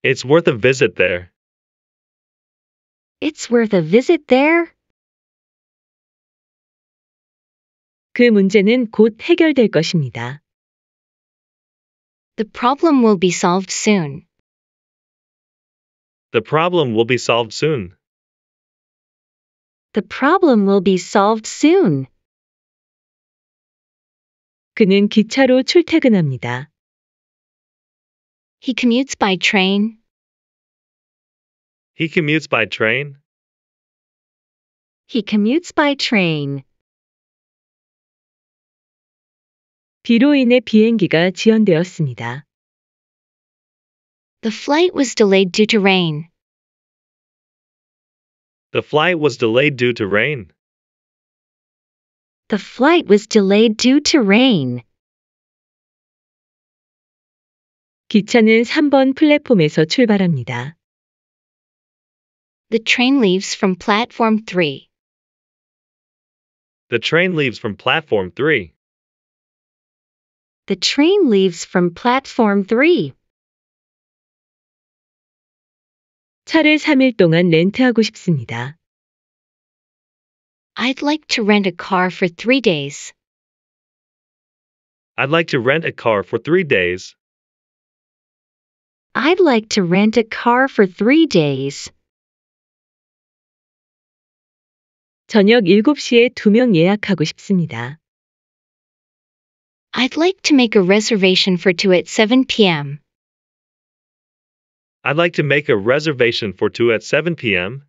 It's worth a visit there. It's worth a visit there. 그 문제는 곧 해결될 것입니다. The problem will be solved soon. The problem will be solved soon. The problem will be solved soon. 그는 기차로 출퇴근합니다. He commutes by train. He commutes by train. He commutes by train. 비로 인해 비행기가 지연되었습니다. The flight was delayed due to rain. The flight was delayed due to rain the flight was delayed due to rain. 기차는 3번 플랫폼에서 출발합니다. The train leaves from platform 3. The train leaves from platform 3. The train leaves from platform 3. 차를 3일 동안 렌트하고 싶습니다. I'd like to rent a car for three days. I'd like to rent a car for three days. I'd like to rent a car for three days. 저녁 7시에 두 명 예약하고 싶습니다. I'd like to make a reservation for two at 7 p.m. I'd like to make a reservation for two at 7 p.m.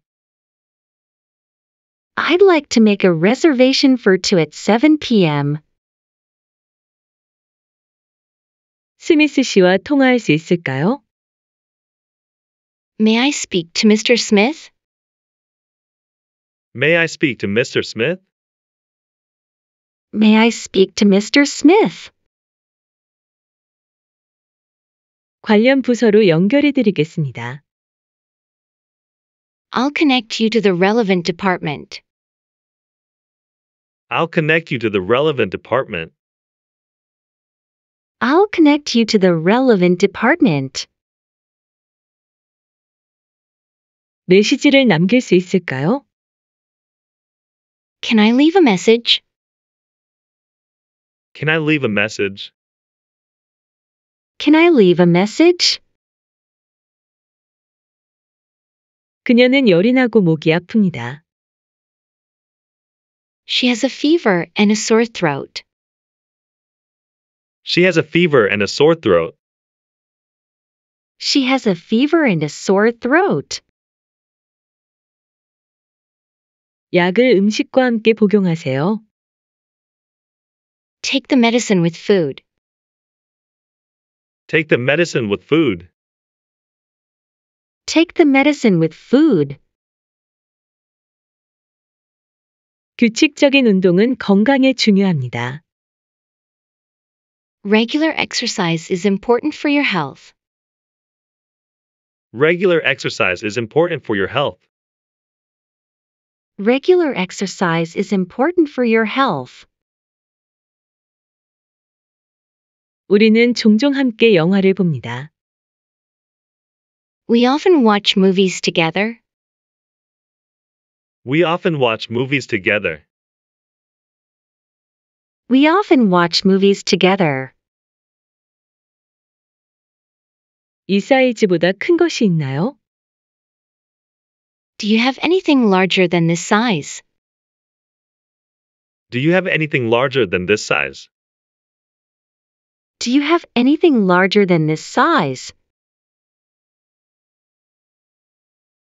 I'd like to make a reservation for 2 at 7 p.m. 스미스 씨와 통화할 수 있을까요? May I speak to Mr. Smith? May I speak to Mr. Smith? May I speak to Mr. Smith? 관련 부서로 연결해 드리겠습니다. I'll connect you to the relevant department. I'll connect you to the relevant department. I'll connect you to the relevant department. 메시지를 남길 수 있을까요? Can I leave a message? Can I leave a message? Can I leave a message? 그녀는 열이 나고 목이 아픕니다. She has a fever and a sore throat. She has a fever and a sore throat. She has a fever and a sore throat. 약을 음식과 함께 복용하세요. Take the medicine with food. Take the medicine with food. Take the medicine with food. 규칙적인 운동은 건강에 중요합니다. Regular exercise is important for your health. Regular exercise is important for your health. Regular exercise is important for your health. 우리는 종종 함께 영화를 봅니다. We often watch movies together. We often watch movies together. We often watch movies together. 이 사이즈보다 큰 것이 있나요? Do you have anything larger than this size? Do you have anything larger than this size? Do you have anything larger than this size?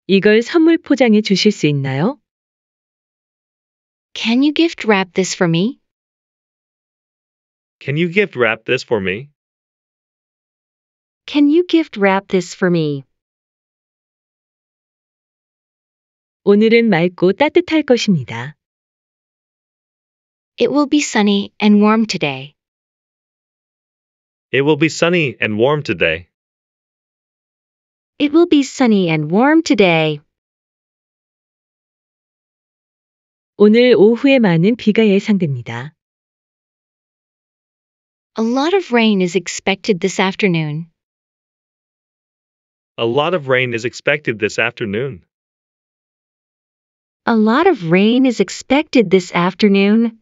이걸 선물 포장해 주실 수 있나요? Can you gift wrap this for me? Can you gift wrap this for me? Can you gift wrap this for me? 오늘은 맑고 따뜻할 것입니다. It will be sunny and warm today. It will be sunny and warm today. It will be sunny and warm today. 오늘 오후에 많은 비가 예상됩니다. A lot of rain is expected this afternoon. A lot of rain is expected this afternoon. A lot of rain is expected this afternoon.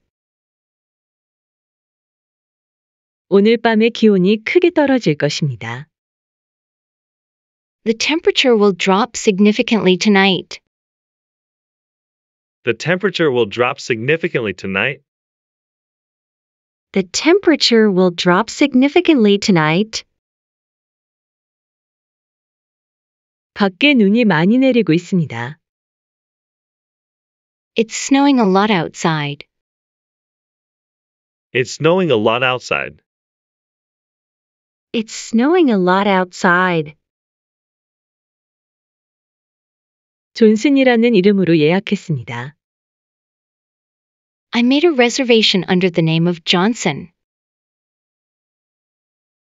오늘 기온이 크게 떨어질 것입니다. The temperature will drop significantly tonight. The temperature will drop significantly tonight. The temperature will drop significantly tonight. 밖에 눈이 많이 내리고 있습니다. It's snowing a lot outside. It's snowing a lot outside. It's snowing a lot outside. 존슨이라는 이름으로 예약했습니다. I made a reservation under the name of Johnson.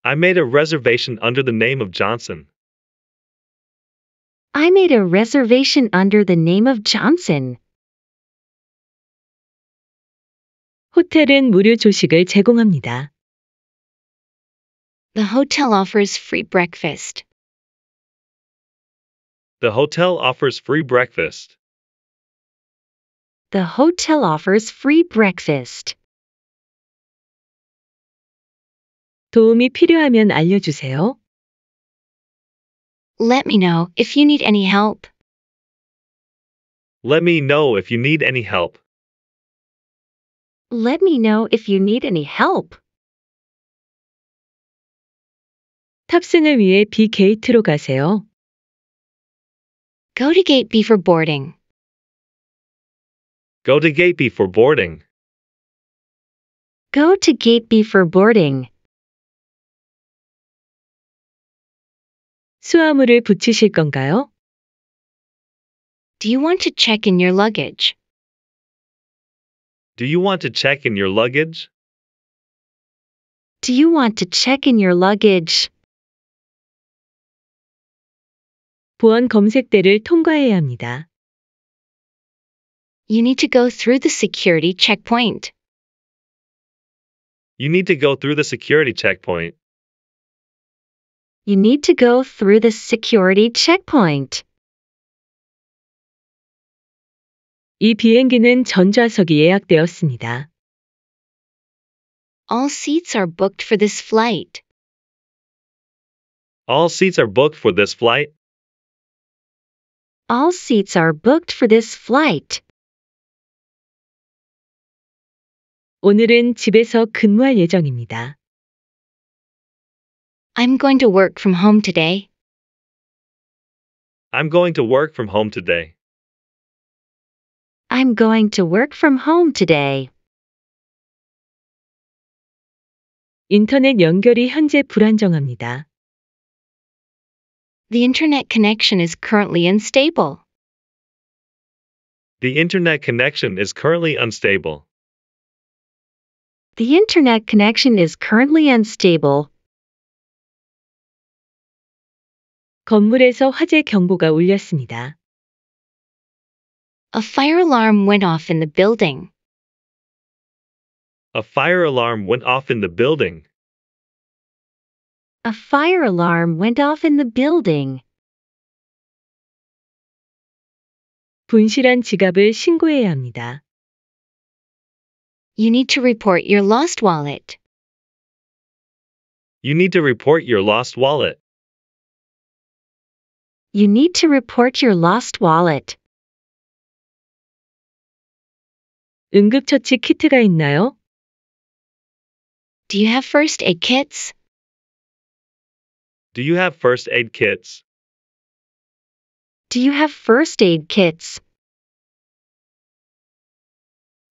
I made a reservation under the name of Johnson. I made a reservation under the name of Johnson. 호텔은 무료 조식을 제공합니다. The hotel offers free breakfast. The hotel offers free breakfast. The hotel offers free breakfast. 도움이 필요하면 알려주세요. Let me know if you need any help. Let me know if you need any help. Let me know if you need any help. 탑승을 위해 B 게이트로 가세요. Go to gate B for boarding. Go to gate B for boarding. Go to gate B for boarding. 수화물을 붙이실 건가요? Do you want to check in your luggage? Do you want to check in your luggage? Do you want to check in your luggage? 보안 검색대를 통과해야 합니다. You need to go through the security checkpoint. You need to go through the security checkpoint. You need to go through the security checkpoint. 이 비행기는 전좌석이 예약되었습니다. All seats are booked for this flight. All seats are booked for this flight. All seats are booked for this flight. 오늘은 집에서 근무할 예정입니다. I'm going to work from home today. I'm going to work from home today. I'm going to work from home today. 인터넷 연결이 현재 불안정합니다. The internet connection is currently unstable. The internet connection is currently unstable. The internet connection is currently unstable. 건물에서 화재 경보가 울렸습니다. A fire alarm went off in the building. A fire alarm went off in the building a fire alarm went off in the building. 분실한 지갑을 신고해야 합니다. You need to report your lost wallet. You need to report your lost wallet. You need to report your lost wallet. 응급처치 키트가 있나요? Do you have first aid kits? Do you have first aid kits? Do you have first aid kits?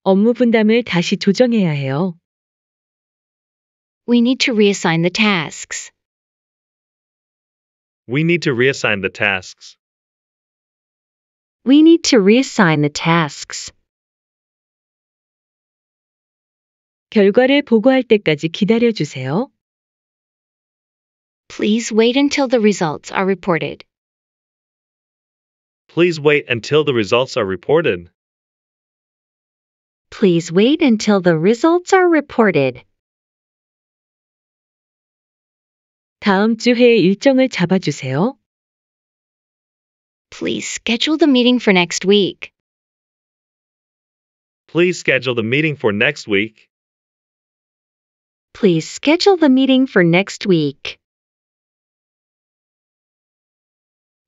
업무 분담을 다시 조정해야 해요. We need to reassign the tasks. We need to reassign the tasks. We need to reassign the tasks. 결과를 보고할 때까지 기다려 주세요. Please wait until the results are reported. Please wait until the results are reported. Please wait until the results are reported. 다음 주에 일정을 잡아주세요. Please schedule the meeting for next week. Please schedule the meeting for next week. Please schedule the meeting for next week.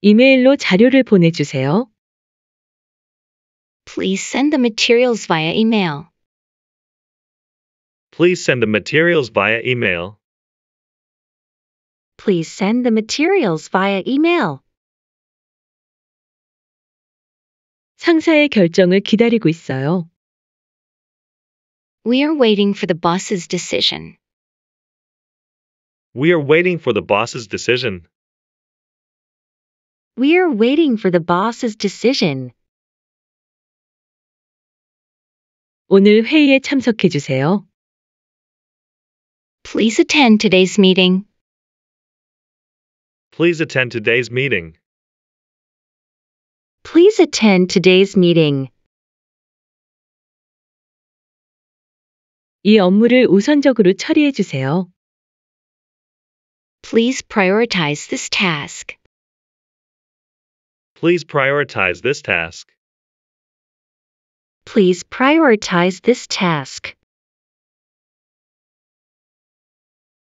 이메일로 자료를 보내주세요. Please send the materials via email. Please send the materials via email. Please send the materials via email. 상사의 결정을 기다리고 있어요. We are waiting for the boss's decision. We are waiting for the boss's decision. We're waiting for the boss's decision. 오늘 회의에 참석해 주세요. Please attend today's meeting. Please attend today's meeting. Please attend today's meeting. 이 업무를 우선적으로 처리해 주세요. Please prioritize this task. Please prioritize this task. Please prioritize this task.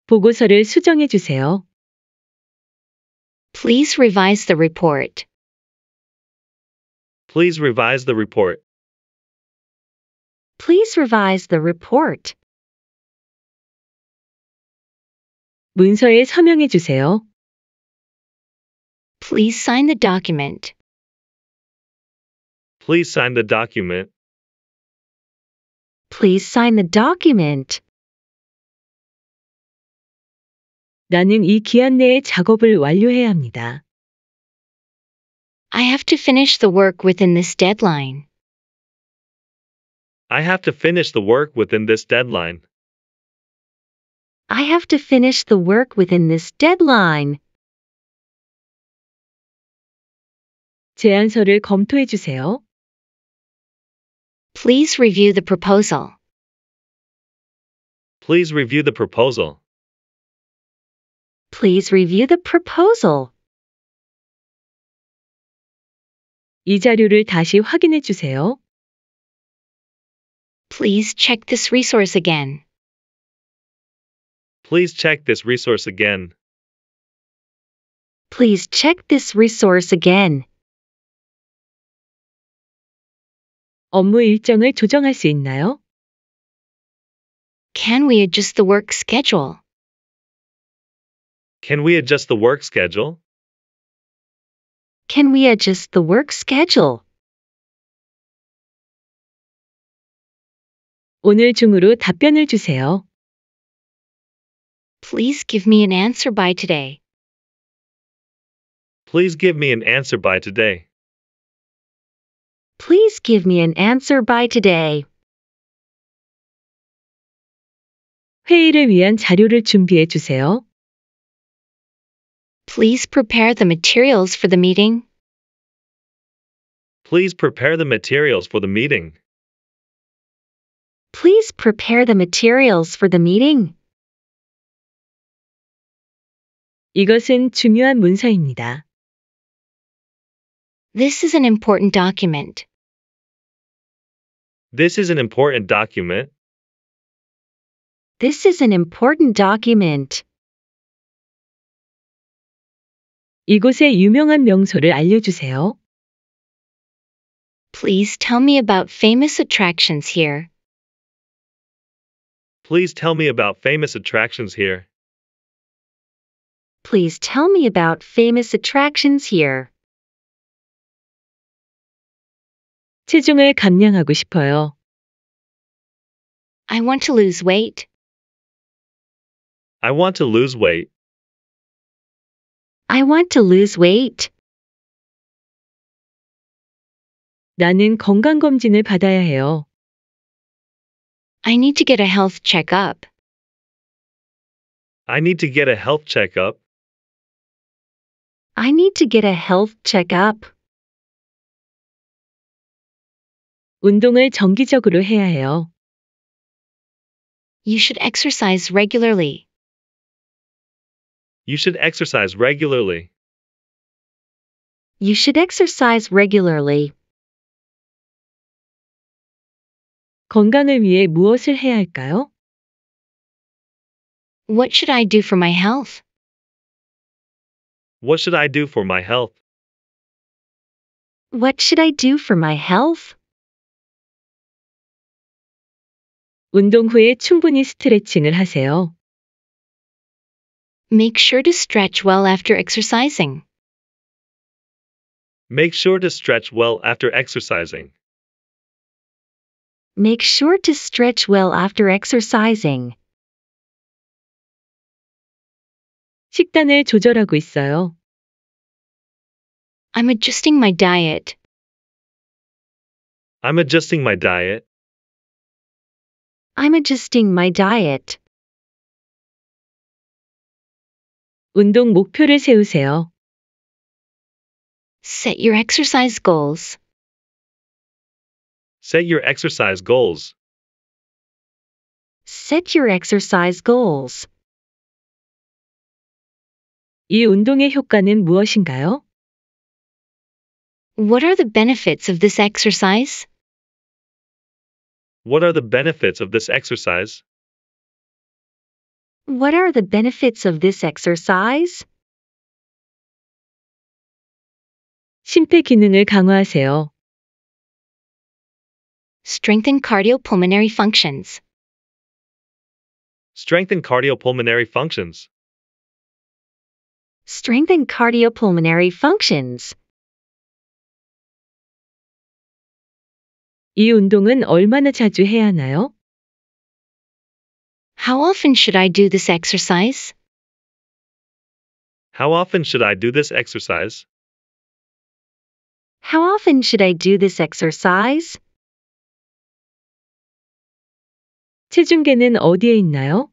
보고서를 수정해 주세요. Please revise the report. Please revise the report. Please revise the report. 문서에 서명해 주세요. Please sign the document. Please sign the document. Please sign the document. 나는 이 기한 내에 작업을 완료해야 합니다. I have to finish the work within this deadline. I have to finish the work within this deadline. I have to finish the work within this deadline. 제안서를 검토해 주세요. Please review the proposal. Please review the proposal. Please review the proposal. 이 자료를 다시 확인해 주세요. Please check this resource again. Please check this resource again. Please check this resource again. 업무 일정을 조정할 수 있나요? Can we adjust the work schedule? Can we adjust the work schedule? Can we adjust the work schedule? 오늘 중으로 답변을 주세요. Please give me an answer by today. Please give me an answer by today. Please give me an answer by today. 회의를 위한 자료를 준비해 주세요. Please prepare the materials for the meeting. Please prepare the materials for the meeting. Please prepare the materials for the meeting. 이것은 중요한 문서입니다. This is an important document. This is an important document. This is an important document. 이곳의 유명한 명소를 알려주세요. Please tell me about famous attractions here. Please tell me about famous attractions here. Please tell me about famous attractions here. 체중을 감량하고 싶어요. I want to lose weight. I want to lose weight. I want to lose weight. 나는 검진을 받아야 해요. I need to get a health checkup. I need to get a health checkup. I need to get a health checkup. 운동을 정기적으로 해야 해요. You should exercise regularly. You should exercise regularly. You should exercise regularly. 건강을 위해 무엇을 해야 할까요? What should I do for my health? What should I do for my health? What should I do for my health? 운동 후에 충분히 스트레칭을 하세요. Make sure to stretch well after exercising. Make sure to stretch well after exercising. Make sure to stretch well after exercising. 식단을 조절하고 있어요. I'm adjusting my diet. I'm adjusting my diet. I'm adjusting my diet. 운동 목표를 세우세요. Set your exercise goals. Set your exercise goals. Set your exercise goals. 이 운동의 효과는 무엇인가요? What are the benefits of this exercise? What are the benefits of this exercise? What are the benefits of this exercise? 심폐 기능을 강화하세요. Strengthen cardiopulmonary functions. Strengthen cardiopulmonary functions. Strengthen cardiopulmonary functions. 이 운동은 얼마나 자주 해야 하나요? How often should I do this exercise? How often should I do this exercise? How often should I do this exercise? 체중계는 어디에 있나요?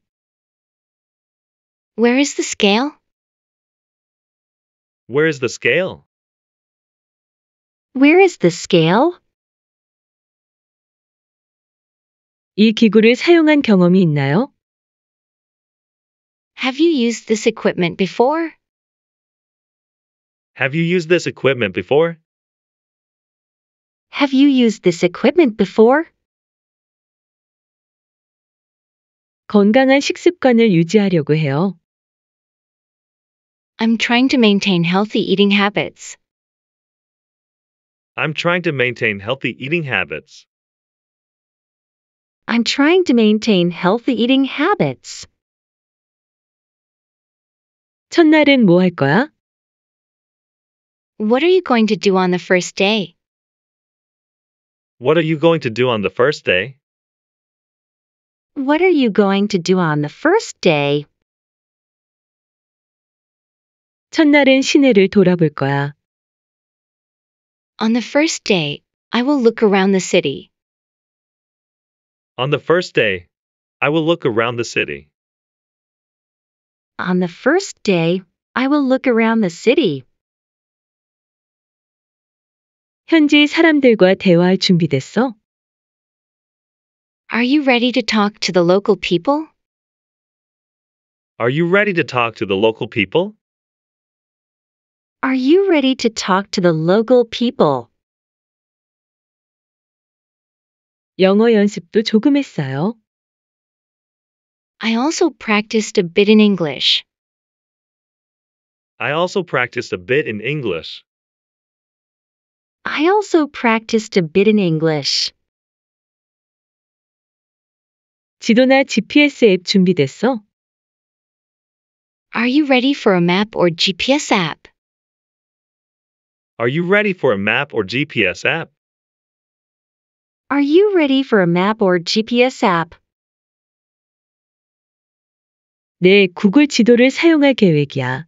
Where is the scale? Where is the scale? Where is the scale? 이 기구를 사용한 경험이 있나요? Have you used this equipment before? Have you used this equipment before? Have you used this equipment before? 건강한 식습관을 유지하려고 해요. I'm trying to maintain healthy eating habits. I'm trying to maintain healthy eating habits. I'm trying to maintain healthy eating habits. 첫날엔 거야? What are you going to do on the first day? What are you going to do on the first day? What are you going to do on the first day? 첫날엔 시내를 돌아볼 거야. On the first day, I will look around the city. On the first day, I will look around the city. On the first day, I will look around the city. 현지 사람들과 대화할 준비됐어? Are you ready to talk to the local people? Are you ready to talk to the local people? Are you ready to talk to the local people? 영어 연습도 조금 했어요. I also practiced a bit in English. I also practiced a bit in English. I also practiced a bit in English. 지도나 GPS 앱 준비됐어? Are you ready for a map or GPS app? Are you ready for a map or GPS app? Are you ready for a map or GPS app? 네, 구글 지도를 사용할 계획이야.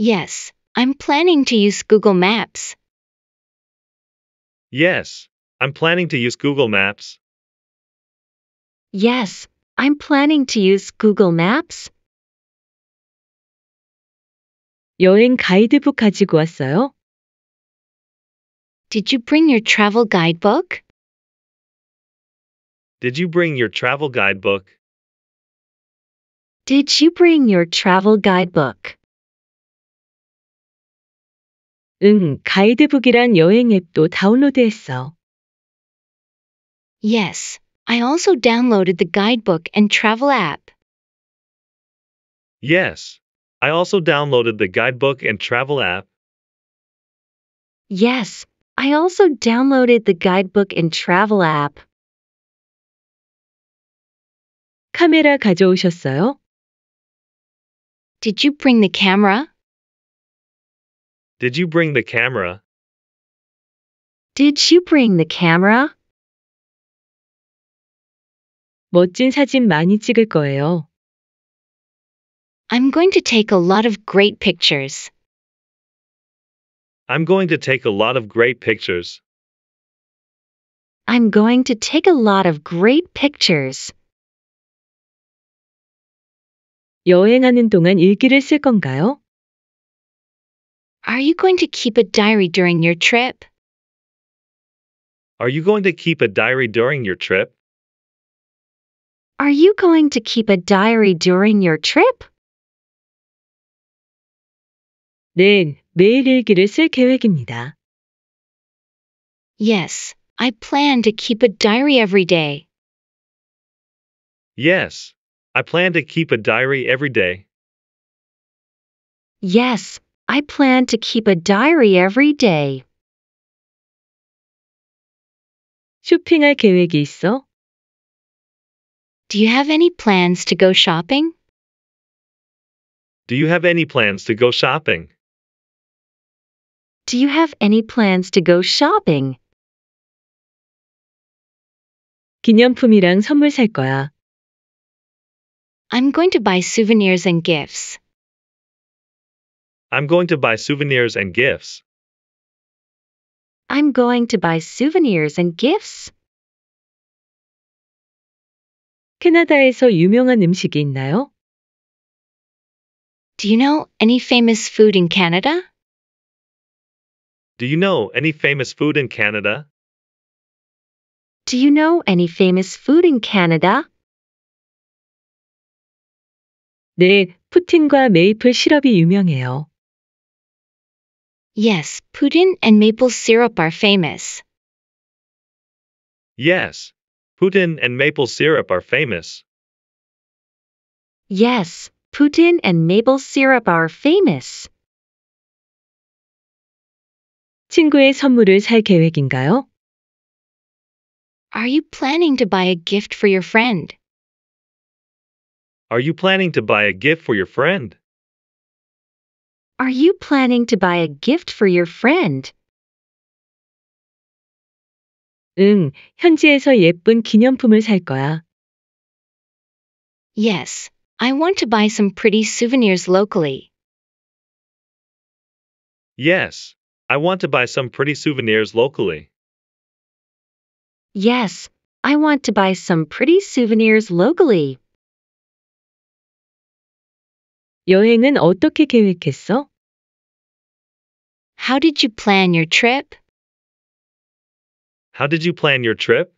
Yes, I'm planning to use Google Maps. Yes, I'm planning to use Google Maps. Yes, I'm planning to use Google Maps. 여행 가이드북 가지고 왔어요? Did you bring your travel guidebook? Did you bring your travel guidebook? Did you bring your travel guidebook? 응, 가이드북이란 여행 앱도 다운로드했어. Yes, I also downloaded the guidebook and travel app. Yes, I also downloaded the guidebook and travel app. Yes, I also downloaded the guidebook and travel app. 카메라 가져오셨어요? Did you bring the camera? Did you bring the camera? Did you bring the camera? 멋진 사진 많이 찍을 거예요. I'm going to take a lot of great pictures. I'm going to take a lot of great pictures. I'm going to take a lot of great pictures. 여행하는 동안 일기를 쓸 건가요? Are you going to keep a diary during your trip? Are you going to keep a diary during your trip? Are you going to keep a diary during your trip? 네, 매일 일기를 쓸 계획입니다. Yes, I plan to keep a diary every day. Yes, I plan to keep a diary every day. Yes, I plan to keep a diary every day. 쇼핑할 계획이 있어? Do you have any plans to go shopping? Do you have any plans to go shopping? Do you have any plans to go shopping? 기념품이랑 선물 살 거야. I'm going to buy souvenirs and gifts. I'm going to buy souvenirs and gifts. I'm going to buy souvenirs and gifts. 캐나다에서 유명한 음식이 있나요? Do you know any famous food in Canada? Do you know any famous food in Canada? Do you know any famous food in Canada? 네, 푸틴과 메이플 시럽이 유명해요. Yes, Putin and maple syrup are famous. Yes, Putin and maple syrup are famous. Yes, Putin and maple syrup are famous. 친구의 선물을 살 계획인가요? Are you planning to buy a gift for your friend? Are you planning to buy a gift for your friend? Are you planning to buy a gift for your friend? 응, 현지에서 예쁜 기념품을 살 거야. Yes, I want to buy some pretty souvenirs locally. Yes, I want to buy some pretty souvenirs locally. Yes, I want to buy some pretty souvenirs locally. 여행은 어떻게 계획했어? How did you plan your trip? How did you plan your trip?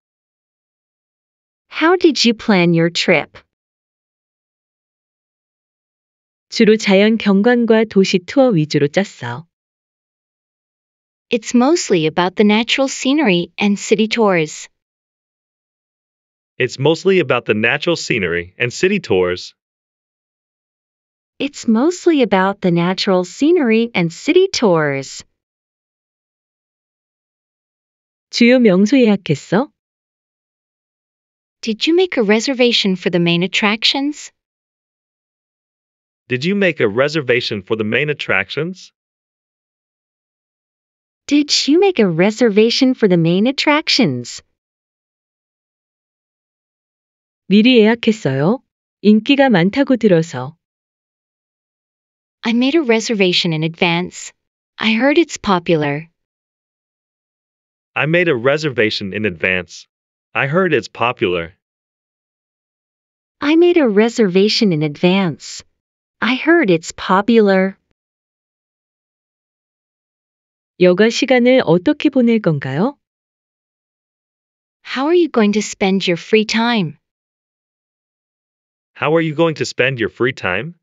How did you plan your trip? 주로 자연 경관과 도시 투어 위주로 짰어. It's mostly about the natural scenery and city tours. It's mostly about the natural scenery and city tours. It's mostly about the natural scenery and city tours. 주요 명소 예약했어? Did you make a reservation for the main attractions? Did you make a reservation for the main attractions? Did she make a reservation for the main attractions? 미리 예약했어요. 인기가 많다고 들어서. I made a reservation in advance. I heard it's popular. I made a reservation in advance. I heard it's popular. I made a reservation in advance. I heard it's popular. 여가 시간을 어떻게 보낼 건가요? How are you going to spend your free time? How are you going to spend your free time?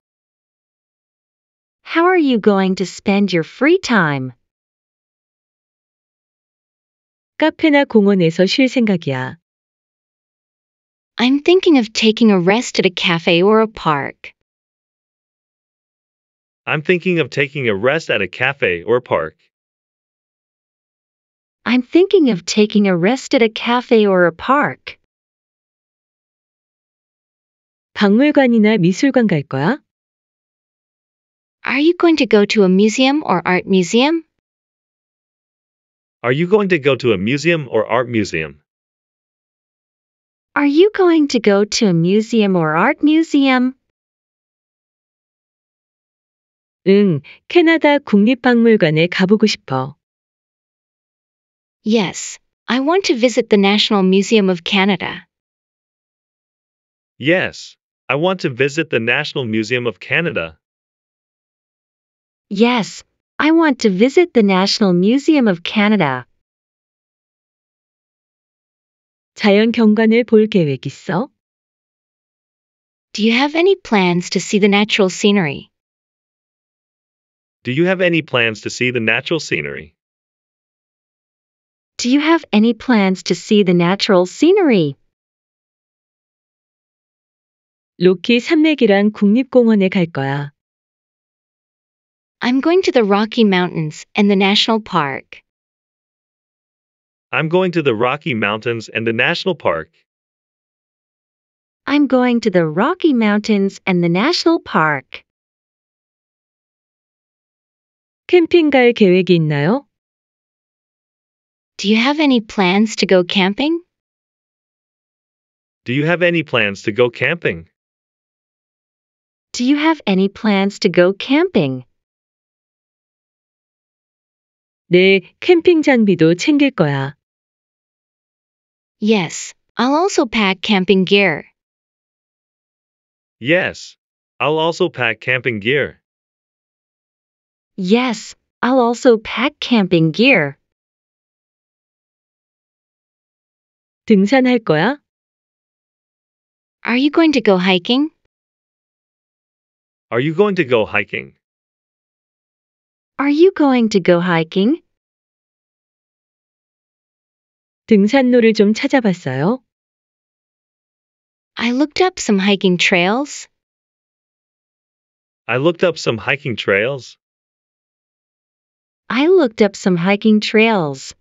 How are you going to spend your free time? 카페나 공원에서 쉴 생각이야. I'm thinking of taking a rest at a cafe or a park. I'm thinking of taking a rest at a cafe or a park. I'm thinking of taking a rest at a cafe or a park. 박물관이나 미술관 갈 거야? Are you going to go to a museum or art museum? Are you going to go to a museum or art museum? Are you going to go to a museum or art museum? 응, 캐나다 국립박물관에 가보고 싶어. Yes, I want to visit the National Museum of Canada. Yes, I want to visit the National Museum of Canada. Yes, I want to visit the National Museum of Canada. 자연 경관을 볼 계획 있어? Do you have any plans to see the natural scenery? Do you have any plans to see the natural scenery? Do you have any plans to see the natural scenery? 로키 산맥이랑 국립공원에 갈 거야. I'm going to the Rocky Mountains and the National Park. I'm going to the Rocky Mountains and the National Park. I'm going to the Rocky Mountains and the National Park. 캠핑 갈 계획이 있나요? Do you have any plans to go camping? Do you have any plans to go camping? Do you have any plans to go camping? 네, 캠핑 장비도 챙길 거야. Yes, I'll also pack camping gear. Yes, I'll also pack camping gear. Yes, I'll also pack camping gear. 등산할 거야? Are you going to go hiking? Are you going to go hiking? Are you going to go hiking? 등산로를 좀 찾아봤어요. I looked up some hiking trails. I looked up some hiking trails. I looked up some hiking trails.